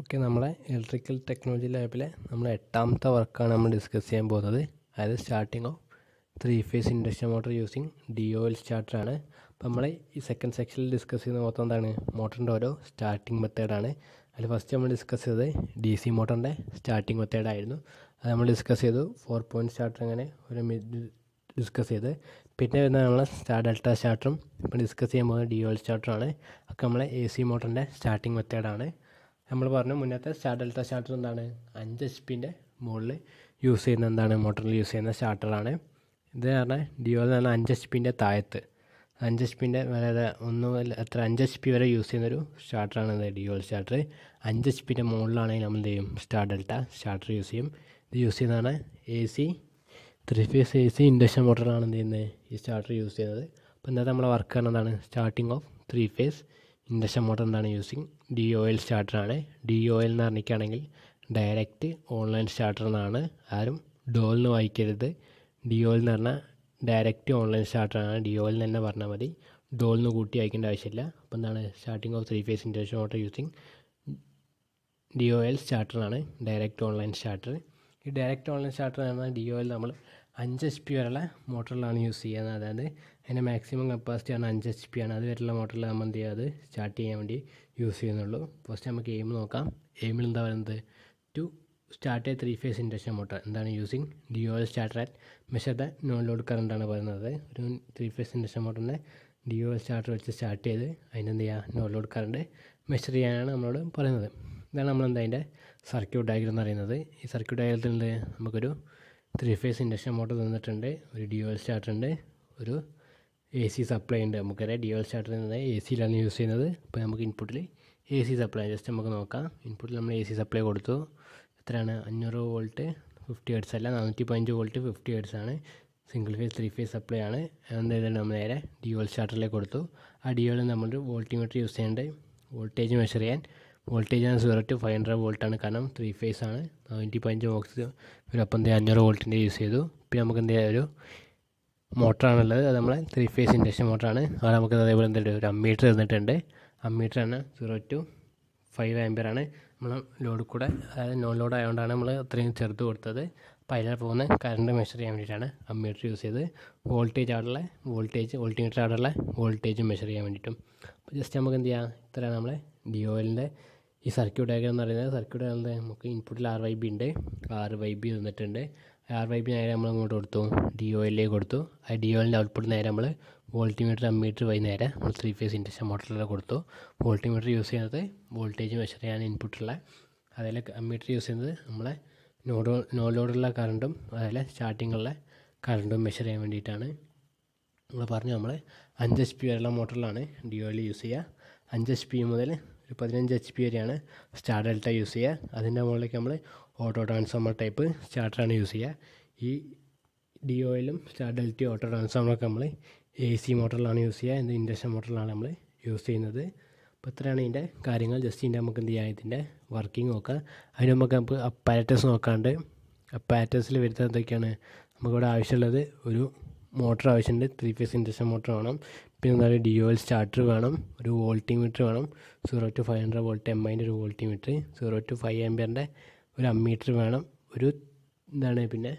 okay നമ്മളെ electrical technology ലാബിലെ നമ്മൾ എട്ടാമത്തെ വർക്കാണ് നമ്മൾ ഡിസ്കസ് ചെയ്യാൻ പോകുന്നത് അതായത് starting of three phase induction motor using D O L സ്റ്റാർട്ടറാണ് അപ്പോൾ നമ്മൾ ഈ സെക്കൻഡ് സെക്ഷനിൽ ഡിസ്കസ് ചെയ്യുന്ന മൊത്തം എന്താണ് മോട്ടറിൻ്റെ ഓരോ സ്റ്റാർട്ടിങ് മെത്തേഡാണ് അതിൽ ഫസ്റ്റ് നമ്മൾ ഡിസ്കസ് ചെയ്തത് ഡി സി മോട്ടറിൻ്റെ സ്റ്റാർട്ടിങ് മെത്തേഡായിരുന്നു അത് നമ്മൾ ഡിസ്കസ് ചെയ്തു ഫോർ പോയിൻറ്റ് സ്റ്റാർട്ടർ അങ്ങനെ ഒരു ഡിസ്കസ് ചെയ്ത് പിന്നെ വരുന്ന നമ്മളെ സ്റ്റാർ ഡെൽറ്റ സ്റ്റാർട്ടറും ഇപ്പോൾ ഡിസ്കസ് ചെയ്യാൻ പോകുന്നത് ഡി ഒ എൽ സ്റ്റാർട്ടറാണ് ഒക്കെ നമ്മളെ എ സി മോട്ടറിൻ്റെ സ്റ്റാർട്ടിങ് മെത്തേഡാണ് നമ്മൾ പറഞ്ഞു മുന്നത്തെ സ്റ്റാർ ഡെൽറ്റ സ്റ്റാർട്ടർ എന്താണ് അഞ്ച് എച്ച് പിൻ്റെ മുകളിൽ യൂസ് ചെയ്യുന്ന എന്താണ് മോട്ടറിൽ യൂസ് ചെയ്യുന്ന സ്റ്റാർട്ടറാണ് ഇത് ഡിയോ എന്ന് പറഞ്ഞാൽ അഞ്ച് എച്ച് പിൻ്റെ താഴത്ത് അഞ്ച് എച്ച് പിൻ്റെ അതായത് ഒന്ന് എത്ര അഞ്ച് എച്ച് പി വരെ യൂസ് ചെയ്യുന്നൊരു സ്റ്റാർട്ടറാണ് ഡിയോൽ സ്റ്റാർട്ടർ അഞ്ച് എച്ച് പിൻ്റെ മുകളിലാണെങ്കിൽ നമ്മൾ എന്ത് ചെയ്യും സ്റ്റാർ ഡെൽറ്റ സ്റ്റാർട്ടർ യൂസ് ചെയ്യും ഇത് യൂസ് ചെയ്യുന്നതാണ് A C three phase A C induction മോട്ടറാണ് എന്ത് ചെയ്യുന്നത് ഈ സ്റ്റാർട്ടർ യൂസ് ചെയ്യുന്നത് അപ്പോൾ ഇന്നത്തെ നമ്മളെ വർക്ക് എന്താണ് starting of three phase induction motor എന്താണ് യൂസിങ് ഡി ഒ എൽ സ്റ്റാർട്ടറാണ് ഡി ഒ എൽ എന്ന് പറഞ്ഞിരിക്കുകയാണെങ്കിൽ ഡയറക്റ്റ് ഓൺലൈൻ സ്റ്റാർട്ടർ എന്നാണ് ആരും ഡോൽ എന്ന് വായിക്കരുത് ഡി ഒ എൽ എന്ന് പറഞ്ഞാൽ ഡയറക്റ്റ് ഓൺലൈൻ സ്റ്റാർട്ടറാണ് ഡി ഒ എൽ എന്ന് തന്നെ പറഞ്ഞാൽ മതി ഡോൽ എന്ന് കൂട്ടി വായിക്കേണ്ട ആവശ്യമില്ല അപ്പോൾ എന്താണ് starting of three phase induction motor using D O L സ്റ്റാർട്ടറാണ് ഡയറക്റ്റ് ഓൺലൈൻ സ്റ്റാർട്ടർ ഈ ഡയറക്റ്റ് ഓൺലൈൻ സ്റ്റാർട്ടർ എന്ന് പറഞ്ഞാൽ ഡി ഒ എൽ നമ്മൾ അഞ്ച് എച്ച് പി വരെയുള്ള മോട്ടറിലാണ് യൂസ് ചെയ്യുന്നത് അതായത് അതിൻ്റെ മാക്സിമം ആണ് അഞ്ച് എച്ച് പി ആണ് അത് വരെയുള്ള മോട്ടറിൽ നമ്മൾ എന്ത് ചെയ്യുക അത് സ്റ്റാർട്ട് ചെയ്യാൻ വേണ്ടി യൂസ് ചെയ്യുന്നുള്ളൂ ഫസ്റ്റ് നമുക്ക് എയിം നോക്കാം എയിമിൽ എന്താ പറയുന്നത് to start a three phase induction motor എന്താണ് using D O L starter at measure the non load current ആണ് പറയുന്നത് ഒരു ത്രീ ഫേസ് ഇൻഡക്ഷൻ മോട്ടറിൻ്റെ ഡി ഓയിൽ സ്റ്റാർട്ടർ വെച്ച് സ്റ്റാർട്ട് ചെയ്ത് അതിനെന്ത് ചെയ്യുക നോൺ ലോഡ് കറണ്ട് മെഷർ ചെയ്യാനാണ് നമ്മളോട് പറയുന്നത് ഇതാണ് നമ്മളെന്താ അതിൻ്റെ സർക്യൂട്ട് ഡയഗ്രം എന്ന് പറയുന്നത് ഈ സർക്യൂട്ട് ഡയഗ്രത്തിൽ നമുക്കൊരു ത്രീ ഫേസ് ഇൻഡക്ഷൻ മോട്ടർ തന്നിട്ടുണ്ട് ഒരു ഡി ഓയിൽ സ്റ്റാർട്ടർ ഉണ്ട് ഒരു എ സി സപ്ലൈ ഉണ്ട് നമുക്കറിയാം ഡ്യുവൽ സ്റ്റാർട്ടർ എന്നത് എ സിയിലാണ് യൂസ് ചെയ്യുന്നത് ഇപ്പോൾ നമുക്ക് ഇൻപുട്ടിൽ എ സി സപ്ലൈ ജസ്റ്റ് നമുക്ക് നോക്കാം ഇൻപുട്ടിൽ നമ്മൾ എ സി സപ്ലൈ കൊടുത്തു എത്രയാണ് അഞ്ഞൂറ് വോൾട്ട് ഫിഫ്റ്റി ഹെഡ്സ് അല്ല നാനൂറ്റി പതിനഞ്ച് വോൾട്ട് ഫിഫ്റ്റി ഹെഡ്സ് ആണ് single phase three phase supply ആണ് എന്തായാലും നമ്മൾ നേരെ ഡ്യുവൽ സ്റ്റാർട്ടറിലേക്ക് കൊടുത്തു ആ ഡ്യുവൽ നമ്മൾ വോൾട്ടി മീറ്റർ യൂസ് ചെയ്യേണ്ടത് വോൾട്ടേജ് മെഷർ ചെയ്യാൻ വോൾട്ടേജ് ആണ് zero to five hundred volt ആണ് കാരണം ത്രീ ഫേസ് ആണ് നാനൂറ്റി പതിനഞ്ച് വോക്സ് ഒരു അപ്പം അഞ്ഞൂറ് വോൾട്ടിൻ്റെ യൂസ് ചെയ്തു ഇപ്പോൾ നമുക്ക് എന്തെങ്കിലും ഒരു മോട്ടറാണുള്ളത് അത് നമ്മളെ ത്രീ ഫേസ് ഇൻഡക്ഷൻ മോട്ടറാണ് അത് നമുക്ക് അതേപോലെ എന്തുണ്ട് ഒരു അമ്മീറ്റർ തന്നിട്ടുണ്ട് അമ്മീറ്ററാണ് സീറോ ടു ഫൈവ് ആമ്പിയറാണ് നമ്മൾ ലോഡ് കൂടെ അതായത് നോൺ ലോഡ് ആയതുകൊണ്ടാണ് നമ്മൾ അത്രയും ചെറുത്ത് കൊടുത്തത് അപ്പോൾ അതിലാണ് പോകുന്ന കറണ്ട് മെഷർ ചെയ്യാൻ വേണ്ടിയിട്ടാണ് അമ്മീറ്റർ യൂസ് ചെയ്ത് വോൾട്ടേജ് അവിടെയുള്ള വോൾട്ടേജ് വോൾട്ടിമീറ്റർ അവിടെയുള്ള വോൾട്ടേജ് മെഷർ ചെയ്യാൻ വേണ്ടിയിട്ടും അപ്പോൾ ജസ്റ്റ് നമുക്ക് എന്ത് ചെയ്യാം ഇത്രയാണ് നമ്മളെ ഡി ഈ സർക്യൂട്ട് ഡയഗ്രാം എന്ന് പറയുന്നത് സർക്യൂട്ട് ഡയഗ്രാം നമുക്ക് ഇൻപുട്ടിൽ ആറ് വൈ ബി ഉണ്ട് ആറ് വൈ ബി തന്നിട്ടുണ്ട് ആർ വൈ പി നേരെ നമ്മൾ അങ്ങോട്ട് കൊടുത്തു ഡി ഒ എല്ലേ കൊടുത്തു ആ ഡി ഒ എല്ലിൻ്റെ ഔട്ട്പുട്ട് നേരെ നമ്മൾ വോൾട്ടിമീറ്റർ അമ്മീറ്റർ വഴി നേരെ നമ്മൾ ത്രീ ഫേസ് ഇൻഡക്ഷൻ മോട്ടറിൽ കൊടുത്തു മീറ്റർ യൂസ് ചെയ്യുന്നത് വോൾട്ടേജ് മെഷർ ചെയ്യാൻ ഇൻപുട്ടുള്ള അതിൽ അമ്മീറ്റർ യൂസ് ചെയ്യുന്നത് നമ്മളെ നോഡോ നോ ലോഡുള്ള കറണ്ടും അതേപോലെ സ്റ്റാർട്ടിങ്ങുള്ള കറണ്ടും മെഷർ ചെയ്യാൻ വേണ്ടിയിട്ടാണ് നമ്മൾ പറഞ്ഞു നമ്മൾ അഞ്ച് എച്ച് പി വരെയുള്ള മോട്ടറിലാണ് ഡി ഒയിൽ യൂസ് ചെയ്യുക അഞ്ച് എച്ച് പി മുതൽ ഒരു പതിനഞ്ച് എച്ച് പി വരെയാണ് സ്റ്റാർ ഡെൽറ്റ യൂസ് ചെയ്യുക അതിൻ്റെ മുകളിലേക്ക് നമ്മൾ ഓട്ടോ ട്രാൻസ്ഫോമർ ടൈപ്പ് സ്റ്റാർട്ടറാണ് യൂസ് ചെയ്യുക ഈ ഡി ഓയിലും സ്റ്റാർ ഡെൽറ്റ ഓട്ടോ ട്രാൻസ്ഫോമറൊക്കെ നമ്മൾ എ സി മോട്ടറിലാണ് യൂസ് ചെയ്യുക എന്ത് ഇൻഡക്ഷൻ മോട്ടറിലാണ് നമ്മൾ യൂസ് ചെയ്യുന്നത് അപ്പോൾ ഇത്രയാണ് ഇതിൻ്റെ കാര്യങ്ങൾ ജസ്റ്റ് ഇതിൻ്റെ നമുക്ക് എന്ത് ചെയ്യാം ഇതിൻ്റെ വർക്കിംഗ് നോക്കുക അതിന് നമുക്ക് നമുക്ക് അപ്പാരറ്റസ് നോക്കാണ്ട് അപ്പാരറ്റസിൽ വരുന്നത് എന്തൊക്കെയാണ് നമുക്കിവിടെ ആവശ്യമുള്ളത് ഒരു മോട്ടർ ആവശ്യമുണ്ട് ത്രീ ഫേസ് ഇൻഡക്ഷൻ മോട്ടർ വേണം പിന്നെ പറയുക ഡ്യുവൽ സ്റ്റാർട്ടർ വേണം ഒരു വോൾട്ടിമീറ്റർ വേണം zero to five hundred volt M ഐൻ്റെ ഒരു വോൾട്ടിമീറ്റർ സീറോ ടു ഫൈവ് എംബിയറിൻ്റെ ഒരു അമ്മീറ്റർ വേണം ഒരു എന്താണ് പിന്നെ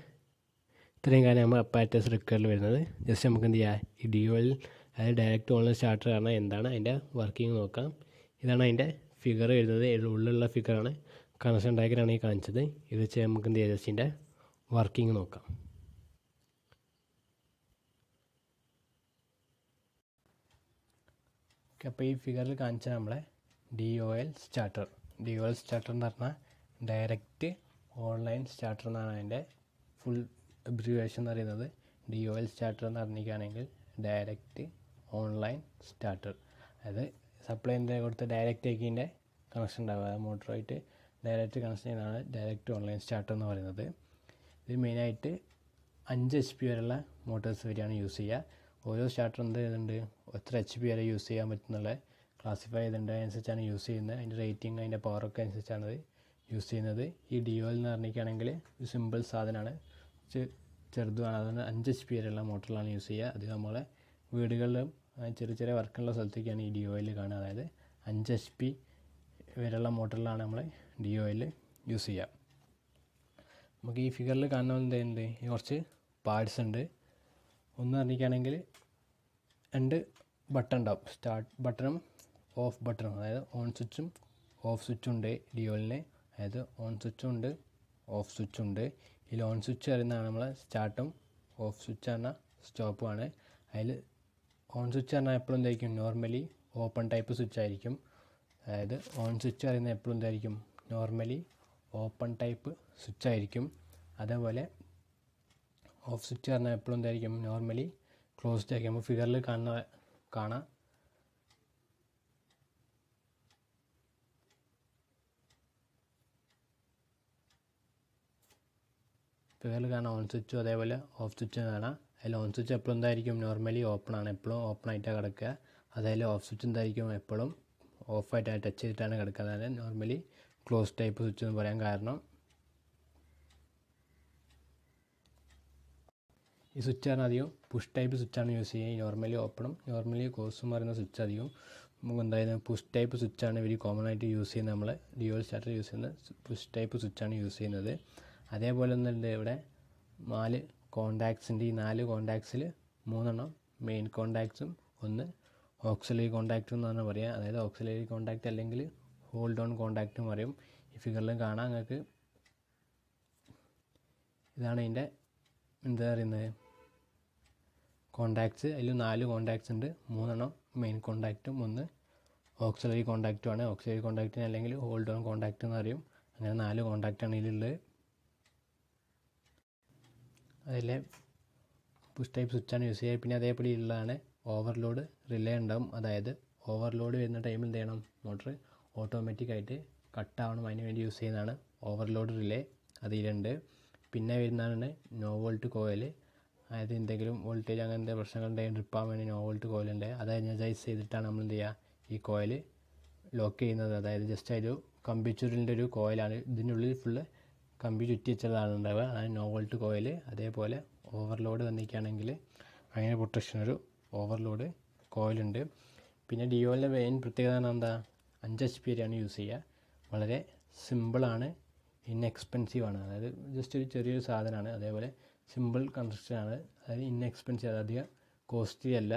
ഇത്രയും കാര്യം നമ്മൾ അപ്പാറ്റസ് റിക്കറിൽ വരുന്നത് ജസ്റ്റ് നമുക്ക് എന്ത് ചെയ്യാം ഈ ഡ്യുവൽ അതായത് ഡയറക്റ്റ് ഓൺലൈൻ സ്റ്റാർട്ടർ ആണ് എന്താണ് അതിൻ്റെ വർക്കിംഗ് നോക്കാം ഇതാണ് അതിൻ്റെ ഫിഗർ വരുന്നത് ഉള്ളിലുള്ള ഫിഗറാണ് കണക്ഷൻ ഡയഗ്രാണ് ഈ കാണിച്ചത് ഇത് വെച്ച് നമുക്ക് എന്ത് ചെയ്യാം ജസ്റ്റിൻ്റെ വർക്കിംഗ് നോക്കാം ഓക്കെ അപ്പോൾ ഈ ഫിഗറിൽ കാണിച്ച നമ്മളെ D O L starter D O L starter എന്ന് പറഞ്ഞാൽ ഡയറക്റ്റ് ഓൺലൈൻ സ്റ്റാർട്ടർ എന്നാണ് അതിൻ്റെ ഫുൾ അബ്രിവേഷൻ എന്ന് പറയുന്നത് ഡി ഒ എൽ സ്റ്റാർട്ടർ എന്ന് പറഞ്ഞിരിക്കുകയാണെങ്കിൽ ഡയറക്റ്റ് ഓൺലൈൻ സ്റ്റാർട്ടർ അതായത് സപ്ലൈൻ്റെ കൊടുത്ത് ഡയറക്റ്റ് ആക്കിൻ്റെ കണക്ഷൻ ഉണ്ടാവുക മോട്ടറുമായിട്ട് ഡയറക്റ്റ് കണക്ഷൻ ചെയ്യുന്നതാണ് ഡയറക്റ്റ് ഓൺലൈൻ സ്റ്റാർട്ടർ എന്ന് പറയുന്നത് ഇത് മെയിനായിട്ട് അഞ്ച് എച്ച് പി വരെയുള്ള മോട്ടോഴ്സ് വരെയാണ് യൂസ് ചെയ്യുക ഓരോ സ്റ്റാർട്ടർ എന്ത് ചെയ്തിട്ടുണ്ട് എത്ര എച്ച് പി വരെ യൂസ് ചെയ്യാൻ പറ്റുന്നുള്ള ക്ലാസിഫൈ ചെയ്തിട്ടുണ്ട് അതിനനുസരിച്ചാണ് യൂസ് ചെയ്യുന്നത് അതിൻ്റെ റേറ്റിംഗ് അതിൻ്റെ പവറൊക്കെ അനുസരിച്ചാണ് അത് യൂസ് ചെയ്യുന്നത് ഈ ഡിയോ എന്ന് പറഞ്ഞിരിക്കുകയാണെങ്കിൽ ഒരു സിമ്പിൾ സാധനമാണ് ചെറുതുമാണ് അതുകൊണ്ട് അഞ്ച് എച്ച് പി വരെയുള്ള മോട്ടറിലാണ് യൂസ് ചെയ്യുക അത് നമ്മളെ വീടുകളിലും ചെറിയ ചെറിയ വർക്കുള്ള സ്ഥലത്തൊക്കെയാണ് ഈ ഡി ഓയിൽ കാണുക അതായത് അഞ്ച് എച്ച് പി വരെയുള്ള മോട്ടറിലാണ് നമ്മൾ ഡി ഓയിൽ യൂസ് ചെയ്യുക നമുക്ക് ഈ ഫിഗറിൽ കാണുന്നത് എന്ത് കുറച്ച് പാർട്സ് ഉണ്ട് ഒന്ന് പറഞ്ഞിരിക്കുകയാണെങ്കിൽ രണ്ട് ബട്ടൺ ഉണ്ടാവും സ്റ്റാർട്ട് ബട്ടണും ഓഫ് ബട്ടണും അതായത് ഓൺ സ്വിച്ചും ഓഫ് സ്വിച്ചും ഉണ്ട് ഡിയോലിന് അതായത് ഓൺ സ്വിച്ചും ഉണ്ട് ഓഫ് സ്വിച്ചും ഉണ്ട് ഇതിൽ ഓൺ സ്വിച്ച് പറയുന്നതാണ് നമ്മൾ സ്റ്റാർട്ടും ഓഫ് സ്വിച്ച് പറഞ്ഞാൽ സ്റ്റോപ്പുമാണ് അതിൽ ഓൺ സ്വിച്ച് പറഞ്ഞാൽ എപ്പോഴും എന്തായിരിക്കും നോർമലി ഓപ്പൺ ടൈപ്പ് സ്വിച്ച് ആയിരിക്കും അതായത് ഓൺ സ്വിച്ച് പറയുന്നത് എപ്പോഴും എന്തായിരിക്കും നോർമലി ഓപ്പൺ ടൈപ്പ് സ്വിച്ച് ആയിരിക്കും അതേപോലെ ഓഫ് സ്വിച്ച് പറഞ്ഞാൽ എപ്പോഴും എന്തായിരിക്കും നോർമലി ക്ലോസ്ഡ് ആയിരിക്കും നമ്മൾ ഫിഗറിൽ കാണുന്ന കാണാം ഫിഗറിൽ കാണാം ഓൺ സ്വിച്ചും അതേപോലെ ഓഫ് സ്വിച്ച് കാണാം അതിൽ ഓൺ സ്വിച്ച് എപ്പോഴും എന്തായിരിക്കും നോർമലി ഓപ്പൺ ആണ് എപ്പോഴും ഓപ്പൺ ആയിട്ടാണ് കിടക്കുക അതായത് ഓഫ് സ്വിച്ച് എന്തായിരിക്കും എപ്പോഴും ഓഫായിട്ടാണ് ടച്ച് ചെയ്തിട്ടാണ് കിടക്കുക അതായത് നോർമലി ക്ലോസ് ടൈപ്പ് സ്വിച്ച് എന്ന് പറയാൻ കാരണം ഈ സ്വിച്ചാണ് അധികം പുഷ് ടൈപ്പ് സ്വിച്ചാണ് യൂസ് ചെയ്യുക നോർമലി ഓപ്പണും നോർമലി കോസും പറയുന്ന സ്വിച്ച് അധികം എന്തായാലും പുഷ് ടൈപ്പ് സ്വിച്ചാണ് ഇവർ കോമൺ ആയിട്ട് യൂസ് ചെയ്യുന്നത് നമ്മൾ ഡ്യുവൽ സ്റ്റാർട്ടർ യൂസ് ചെയ്യുന്ന പുഷ് ടൈപ്പ് സ്വിച്ചാണ് യൂസ് ചെയ്യുന്നത് അതേപോലെ തന്നെ ഇവിടെ നാല് കോണ്ടാക്ട്സിൻ്റെ ഈ നാല് കോണ്ടാക്ട്സിൽ മൂന്നെണ്ണം മെയിൻ കോണ്ടാക്ട്സും ഒന്ന് ഓക്സിലറി കോണ്ടാക്റ്റും പറഞ്ഞാൽ പറയുക അതായത് ഓക്സിലറി കോണ്ടാക്ട് അല്ലെങ്കിൽ ഹോൾഡ് ഓൺ കോണ്ടാക്റ്റും പറയും ഈ ഫിഗറിലും കാണാം നിങ്ങൾക്ക് ഇതാണ് ഇതിൻ്റെ എന്താ പറയുന്നത് കോണ്ടാക്ട്സ് അതിൽ നാല് കോണ്ടാക്ട്സ് ഉണ്ട് മൂന്നെണ്ണം മെയിൻ കോണ്ടാക്റ്റും ഒന്ന് ഓക്സിലറി കോണ്ടാക്റ്റുമാണ് ഓക്സിലറി കോണ്ടാക്റ്റിന് അല്ലെങ്കിൽ ഹോൾഡ് ഓൺ കോണ്ടാക്റ്റ് എന്ന് പറയും അങ്ങനെ നാല് കോണ്ടാക്റ്റാണ് ഇതിലുള്ളത് അതിലെ പുഷ് ടൈപ്പ് സ്വിച്ചാണ് യൂസ് ചെയ്യുക പിന്നെ അതേപോലെ ഉള്ളതാണ് ഓവർലോഡ് റിലേ ഉണ്ടാവും അതായത് ഓവർലോഡ് വരുന്ന ടൈമിൽ എന്ത് ചെയ്യണം മോട്ടർ ഓട്ടോമാറ്റിക്കായിട്ട് കട്ടാവണം അതിന് വേണ്ടി യൂസ് ചെയ്യുന്നതാണ് ഓവർലോഡ് റിലേ അതിലുണ്ട് പിന്നെ വരുന്നതാണ് നോ വോൾട്ട് കോയിൽ അതായത് എന്തെങ്കിലും വോൾട്ടേജ് അങ്ങനത്തെ പ്രശ്നങ്ങളുണ്ടെങ്കിൽ ഡ്രിപ്പാൻ വേണ്ടി നോ വോൾട്ട് കോയിലുണ്ട് അത് എനർജൈസ് ചെയ്തിട്ടാണ് നമ്മൾ എന്ത് ചെയ്യുക ഈ കോയിൽ ലോക്ക് ചെയ്യുന്നത് അതായത് ജസ്റ്റ് ഒരു കമ്പി ചുരുളിൻ്റെ ഒരു കോയിലാണ് ഇതിനുള്ളിൽ ഫുള്ള് കമ്പി ചുറ്റി വെച്ചതാണ് ഉണ്ടാവുക അതായത് നോ വോൾട്ട് കോയിൽ അതേപോലെ ഓവർലോഡ് വന്നിരിക്കുകയാണെങ്കിൽ അങ്ങനെ പ്രൊട്ടക്ഷൻ ഒരു ഓവർലോഡ് കോയിലുണ്ട് പിന്നെ ഡിയോലിൻ്റെ മെയിൻ പ്രത്യേകത എന്താ അഞ്ച് എച്ച് പി ആണ് യൂസ് ചെയ്യുക വളരെ സിമ്പിളാണ് ആണ് അതായത് ജസ്റ്റ് ഒരു ചെറിയൊരു സാധനമാണ് അതേപോലെ സിമ്പിൾ കൺസ്ട്രക്ഷനാണ് അതായത് ഇൻഎക്സ്പെൻസീവ് അധികം കോസ്റ്റ്ലി അല്ല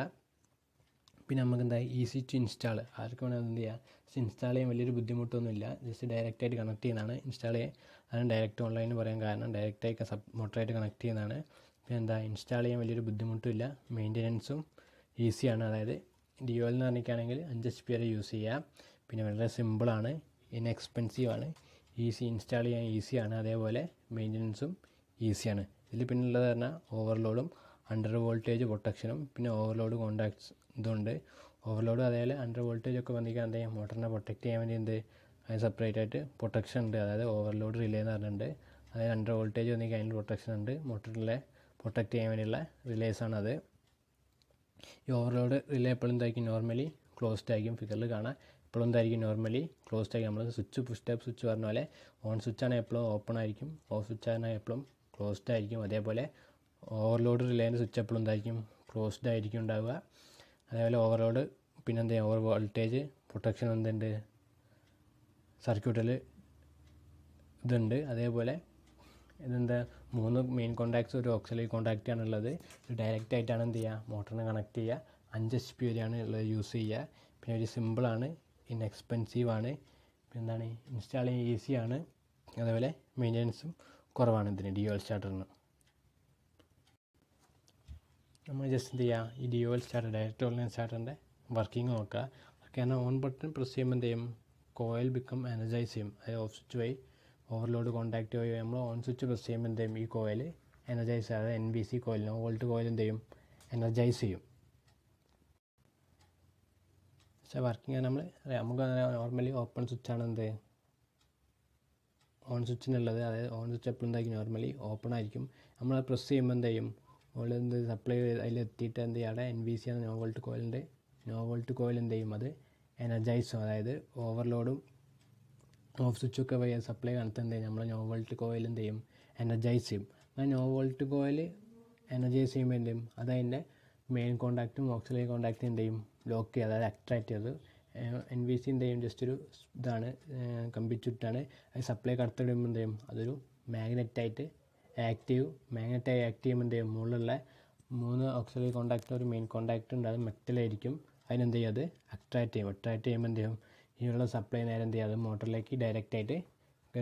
പിന്നെ നമുക്ക് എന്തായി ഈസി ടു ഇൻസ്റ്റാൾ ആർക്ക് വേണമെങ്കിൽ എന്ത് ചെയ്യാം ജസ്റ്റ് ഇൻസ്റ്റാൾ ചെയ്യാൻ വലിയൊരു ബുദ്ധിമുട്ടൊന്നുമില്ല ജസ്റ്റ് ഡയറക്റ്റായിട്ട് കണക്ട് ചെയ്യുന്നതാണ് ഇൻസ്റ്റാൾ ചെയ്യാൻ അതാണ് ഡയറക്റ്റ് ഓൺലൈൻ പറയാൻ കാരണം ആയിട്ട് സബ് മോട്ടറായിട്ട് കണക്ട് ചെയ്യുന്നതാണ് പിന്നെ എന്താ ഇൻസ്റ്റാൾ ചെയ്യാൻ വലിയൊരു ബുദ്ധിമുട്ടുമില്ല മെയിൻ്റനൻസും ഈസിയാണ് അതായത് ഡി എന്ന് പറഞ്ഞിട്ടാണെങ്കിൽ അഞ്ച് എച്ച് പി വരെ യൂസ് ചെയ്യാം പിന്നെ വളരെ സിമ്പിളാണ് ഇൻഎക്സ്പെൻസീവ് ആണ് ഈസി ഇൻസ്റ്റാൾ ചെയ്യാൻ ഈസിയാണ് അതേപോലെ മെയിൻ്റനൻസും ഈസിയാണ് ഇതിൽ പിന്നുള്ളത് പറഞ്ഞാൽ ഓവർലോഡും അണ്ടർ വോൾട്ടേജ് പ്രൊട്ടക്ഷനും പിന്നെ ഓവർലോഡ് കോണ്ടാക്ട്സ് ഇതുണ്ട് ഓവർലോഡ് അതേപോലെ അണ്ടർ വോൾട്ടേജ് ഒക്കെ വന്നിരിക്കാൻ മോട്ടറിനെ പ്രൊട്ടക്റ്റ് ചെയ്യാൻ വേണ്ടി എന്ത് അതിന് സെപ്പറേറ്റ് ആയിട്ട് പ്രൊട്ടക്ഷൻ ഉണ്ട് അതായത് ഓവർലോഡ് റിലേ എന്ന് പറഞ്ഞിട്ടുണ്ട് അതായത് അണ്ടർ വോൾട്ടേജ് വന്നിരിക്കാൻ അതിൻ്റെ പ്രൊട്ടക്ഷൻ ഉണ്ട് മോട്ടറിലെ പ്രൊട്ടക്റ്റ് ചെയ്യാൻ വേണ്ടിയുള്ള റിലേസ് ആണത് ഈ ഓവർലോഡ് റിലേ എപ്പോഴും എന്തായിരിക്കും നോർമലി ക്ലോസ്ഡ് ആയിരിക്കും ഫിഗറിൽ കാണാം എപ്പോഴും എന്തായിരിക്കും നോർമലി ക്ലോസ്ഡ് ആയിരിക്കും നമ്മൾ സ്വിച്ച് പുഷ് ടൈപ്പ് സ്വിച്ച് പറഞ്ഞ പോലെ ഓൺ സ്വിച്ച് ആണെങ്കിൽ എപ്പോഴും ഓപ്പൺ ആയിരിക്കും ഓഫ് സ്വിച്ച് ആണെങ്കിൽ എപ്പോഴും ക്ലോസ്ഡ് ആയിരിക്കും അതേപോലെ ഓവർലോഡ് റിലേൻ്റെ സ്വിച്ച് എപ്പോഴും എന്തായിരിക്കും ക്ലോസ്ഡ് ആയിരിക്കും ഉണ്ടാവുക അതേപോലെ ഓവർലോഡ് പിന്നെ എന്താ ഓവർ വോൾട്ടേജ് പ്രൊട്ടക്ഷൻ എന്തുണ്ട് സർക്യൂട്ടിൽ ഇതുണ്ട് അതേപോലെ ഇതെന്താ മൂന്ന് മെയിൻ കോൺടാക്ട്സ് ഒരു ഓക്സിലറി കോണ്ടാക്റ്റ് ആണുള്ളത് ഇത് ഡയറക്റ്റ് ആയിട്ടാണ് എന്ത് ചെയ്യുക മോട്ടറിനെ കണക്ട് ചെയ്യുക അഞ്ച് എച്ച് പി വരെയാണ് ഉള്ളത് യൂസ് ചെയ്യുക പിന്നെ ഒരു സിമ്പിളാണ് ഇൻഎക്സ്പെൻസീവ് ആണ് പിന്നെ എന്താണ് ഇൻസ്റ്റാൾ ചെയ്യാൻ ഈസിയാണ് അതേപോലെ മെയിൻ്റനൻസും കുറവാണ് ഇതിന് ഡിയോൽ സ്റ്റാർട്ടറിന് നമ്മൾ ജസ്റ്റ് എന്ത് ചെയ്യുക ഈ ഡിയോൽ സ്റ്റാർട്ടർ ഡയറക്റ്റ് ഓൺലൈൻ സ്റ്റാർട്ടറിൻ്റെ വർക്കിംഗ് നോക്കുക കാരണം ഓൺ ബട്ടൺ പ്രസ് ചെയ്യുമ്പോൾ എന്ത് ചെയ്യും കോയിൽ ബിക്കം എനർജൈസ് ചെയ്യും അത് ഓഫ് സ്വിച്ച് വഴി ഓവർലോഡ് കോൺടാക്റ്റ് പോയി നമ്മൾ ഓൺ സ്വിച്ച് പ്രസ് ചെയ്യുമ്പോൾ എന്ത് ചെയ്യും ഈ കോയിൽ എനർജൈസ് അതായത് N B C coil no volt coil എന്ത് ചെയ്യും എനർജൈസ് ചെയ്യും പക്ഷേ വർക്കിംഗ് നമ്മൾ നമുക്ക് നോർമലി ഓപ്പൺ സ്വിച്ചാണ് ആണ് എന്ത് ഓൺ സ്വിച്ചിനുള്ളത് അതായത് ഓൺ സ്വിച്ച് എപ്പോഴും എന്തായിരിക്കും നോർമലി ഓപ്പൺ ആയിരിക്കും നമ്മൾ പ്രസ് ചെയ്യുമ്പോൾ എന്ത് ചെയ്യും നമ്മൾ എന്ത് സപ്ലൈ അതിലെത്തിയിട്ട് എന്ത് ചെയ്യും അവിടെ എൻ വി സി എന്ന നോ വോൾട്ട് കോയിലിൻ്റെ നോ വോൾട്ട് കോയിൽ എന്ത് ചെയ്യും അത് എനർജൈസും അതായത് ഓവർലോഡും ഓഫ് സ്വിച്ചൊക്കെ വഴി സപ്ലൈ കണക്ട് എന്ത് ചെയ്യും നമ്മൾ നോ വോൾട്ട് കോയിൽ എന്ത് ചെയ്യും എനർജൈസ് ചെയ്യും അങ്ങനെ നോ വോൾട്ട് കോയിൽ എനർജൈസ് ചെയ്യുമ്പോൾ എന്ത് ചെയ്യും അതതിൻ്റെ മെയിൻ കോൺടാക്റ്റും ഓക്സിലറി കോൺടാക്റ്റും എന്ത് ചെയ്യും ലോക്ക് ചെയ്യും അതായത് അട്രാക്റ്റ് ചെയ്ത് എൻ വി സി എന്ത് ചെയ്യും ജസ്റ്റ് ഒരു ഇതാണ് കമ്പി ചുറ്റാണ് അത് സപ്ലൈ കടത്തിടുമ്പോൾ എന്ത് ചെയ്യും അതൊരു മാഗ്നറ്റായിട്ട് ആക്റ്റീവ് മാഗ്നറ്റായി ആക്ട് ചെയ്യുമ്പോൾ എന്ത് ചെയ്യും മുകളിലുള്ള മൂന്ന് ഓക്സിലറി കോണ്ടാക്റ്റ് ഒരു മെയിൻ കോണ്ടാക്റ്റ് ഉണ്ട് അത് മെറ്റലായിരിക്കും അതിനെന്ത് ചെയ്യും അത് അട്രാക്റ്റ് ചെയ്യും അട്രാക്ട് ചെയ്യുമ്പോൾ എന്ത് ചെയ്യും ഇനിയുള്ള സപ്ലൈ നേരെ എന്ത് ചെയ്യും അത് മോട്ടറിലേക്ക് ഡയറക്റ്റായിട്ട്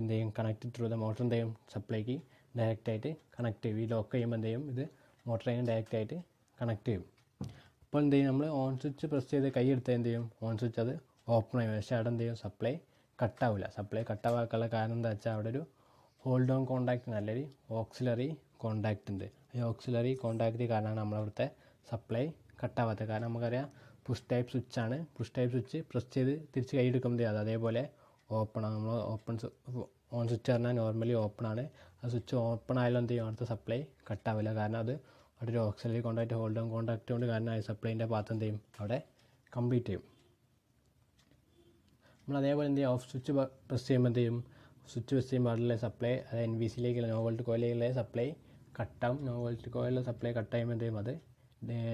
എന്ത് ചെയ്യും കണക്ട് ത്രൂ ദ മോട്ടർ എന്ത് ചെയ്യും സപ്ലൈക്ക് ഡയറക്റ്റായിട്ട് കണക്ട് ചെയ്യും ഈ ലോക്ക് ചെയ്യുമ്പോൾ എന്ത് ചെയ്യും ഇത് മോട്ടറിനെ ഡയറക്റ്റായിട്ട് കണക്ട് ചെയ്യും അപ്പോൾ എന്ത് ചെയ്യും നമ്മൾ ഓൺ സ്വിച്ച് പ്രസ് ചെയ്ത് കൈ എടുത്താൽ എന്ത് ചെയ്യും ഓൺ സ്വിച്ച് അത് ഓപ്പൺ ആയി പക്ഷേ അവിടെ എന്ത് ചെയ്യും സപ്ലൈ കട്ടാവില്ല സപ്ലൈ കട്ടാവാക്കാനുള്ള കാരണം എന്താ വെച്ചാൽ അവിടെ ഒരു ഹോൾഡ് ഓൺ കോണ്ടാക്റ്റ് നല്ലൊരു ഓക്സിലറി കോണ്ടാക്റ്റ് ഉണ്ട് ഈ ഓക്സിലറി കോണ്ടാക്റ്റ് കാരണമാണ് നമ്മളവിടുത്തെ സപ്ലൈ കട്ടാവാത്തത് കാരണം നമുക്കറിയാം പുഷ് ടൈപ്പ് സ്വിച്ചാണ് പുഷ് ടൈപ്പ് സ്വിച്ച് പ്രസ് ചെയ്ത് തിരിച്ച് കൈ എടുക്കുമ്പോൾ ചെയ്യാതെ അതേപോലെ ഓപ്പൺ ആണ് നമ്മൾ ഓപ്പൺ ഓൺ സ്വിച്ച് പറഞ്ഞാൽ നോർമലി ഓപ്പൺ ആണ് ആ സ്വിച്ച് ഓപ്പൺ ആയാലും എന്ത് ചെയ്യും അവിടുത്തെ സപ്ലൈ കട്ടാവില്ല കാരണം അത് അവിടെ ഒരു auxiliary contact hold on contact കൊണ്ട് കാരണം സപ്ലൈൻ്റെ പാത്ത് എന്ത് ചെയ്യും അവിടെ കംപ്ലീറ്റ് ചെയ്യും നമ്മൾ അതേപോലെ എന്ത് ചെയ്യും ഓഫ് സ്വിച്ച് പ്രസ് ചെയ്യുമ്പോൾ എന്ത് ചെയ്യും സ്വിച്ച് പ്രസ് ചെയ്യുമ്പോൾ അവിടെയുള്ള സപ്ലൈ അത് എൻ വി സിയിലേക്കുള്ള നോ വോൾട്ട് കോയിലേക്കുള്ള സപ്ലൈ കട്ടാവും നോ വോൾട്ട് കോയിലുള്ള സപ്ലൈ കട്ട് ചെയ്യുമ്പോൾ എന്ത് ചെയ്യും അത്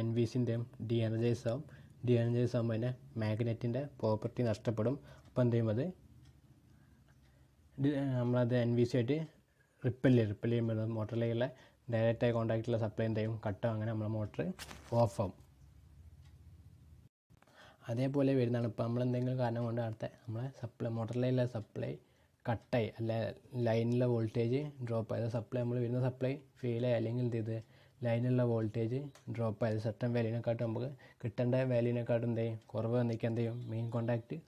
എൻ വി സിൻ്റെയും ഡി എനർജൈസ് ആവും ഡി എനർജൈസ് ആകുമ്പോൾ അതിൻ്റെ മാഗ്നറ്റിൻ്റെ പ്രോപ്പർട്ടി നഷ്ടപ്പെടും അപ്പോൾ എന്ത് ചെയ്യുമ്പോൾ അത് നമ്മളത് എൻ വി സി ആയിട്ട് റിപ്പൽ റിപ്പല് ചെയ്യുമ്പോൾ മോട്ടറിലേക്കുള്ള ഡയറക്റ്റായി കോൺടാക്റ്റിൽ സപ്ലൈ എന്ത് ചെയ്യും കട്ടും അങ്ങനെ നമ്മളെ മോട്ടർ ഓഫാവും അതേപോലെ വരുന്നതാണ് ഇപ്പോൾ നമ്മൾ എന്തെങ്കിലും കാരണം കൊണ്ട് അടുത്ത നമ്മളെ സപ്ലൈ മോട്ടറിലെ സപ്ലൈ കട്ടായി അല്ല ലൈനിലെ വോൾട്ടേജ് ഡ്രോപ്പ് ആയത് സപ്ലൈ നമ്മൾ വരുന്ന സപ്ലൈ ഫെയിലായി അല്ലെങ്കിൽ എന്ത് ചെയ്ത് ലൈനിലുള്ള വോൾട്ടേജ് ഡ്രോപ്പ് ആയത് സർട്ടൻ വാല്യൂവിനെക്കാട്ടും നമുക്ക് കിട്ടേണ്ട വാല്യൂവിനെക്കാട്ടും എന്ത് ചെയ്യും കുറവ് വന്നിക്കാൻ എന്ത് ചെയ്യും മെയിൻ കോൺടാക്റ്റ്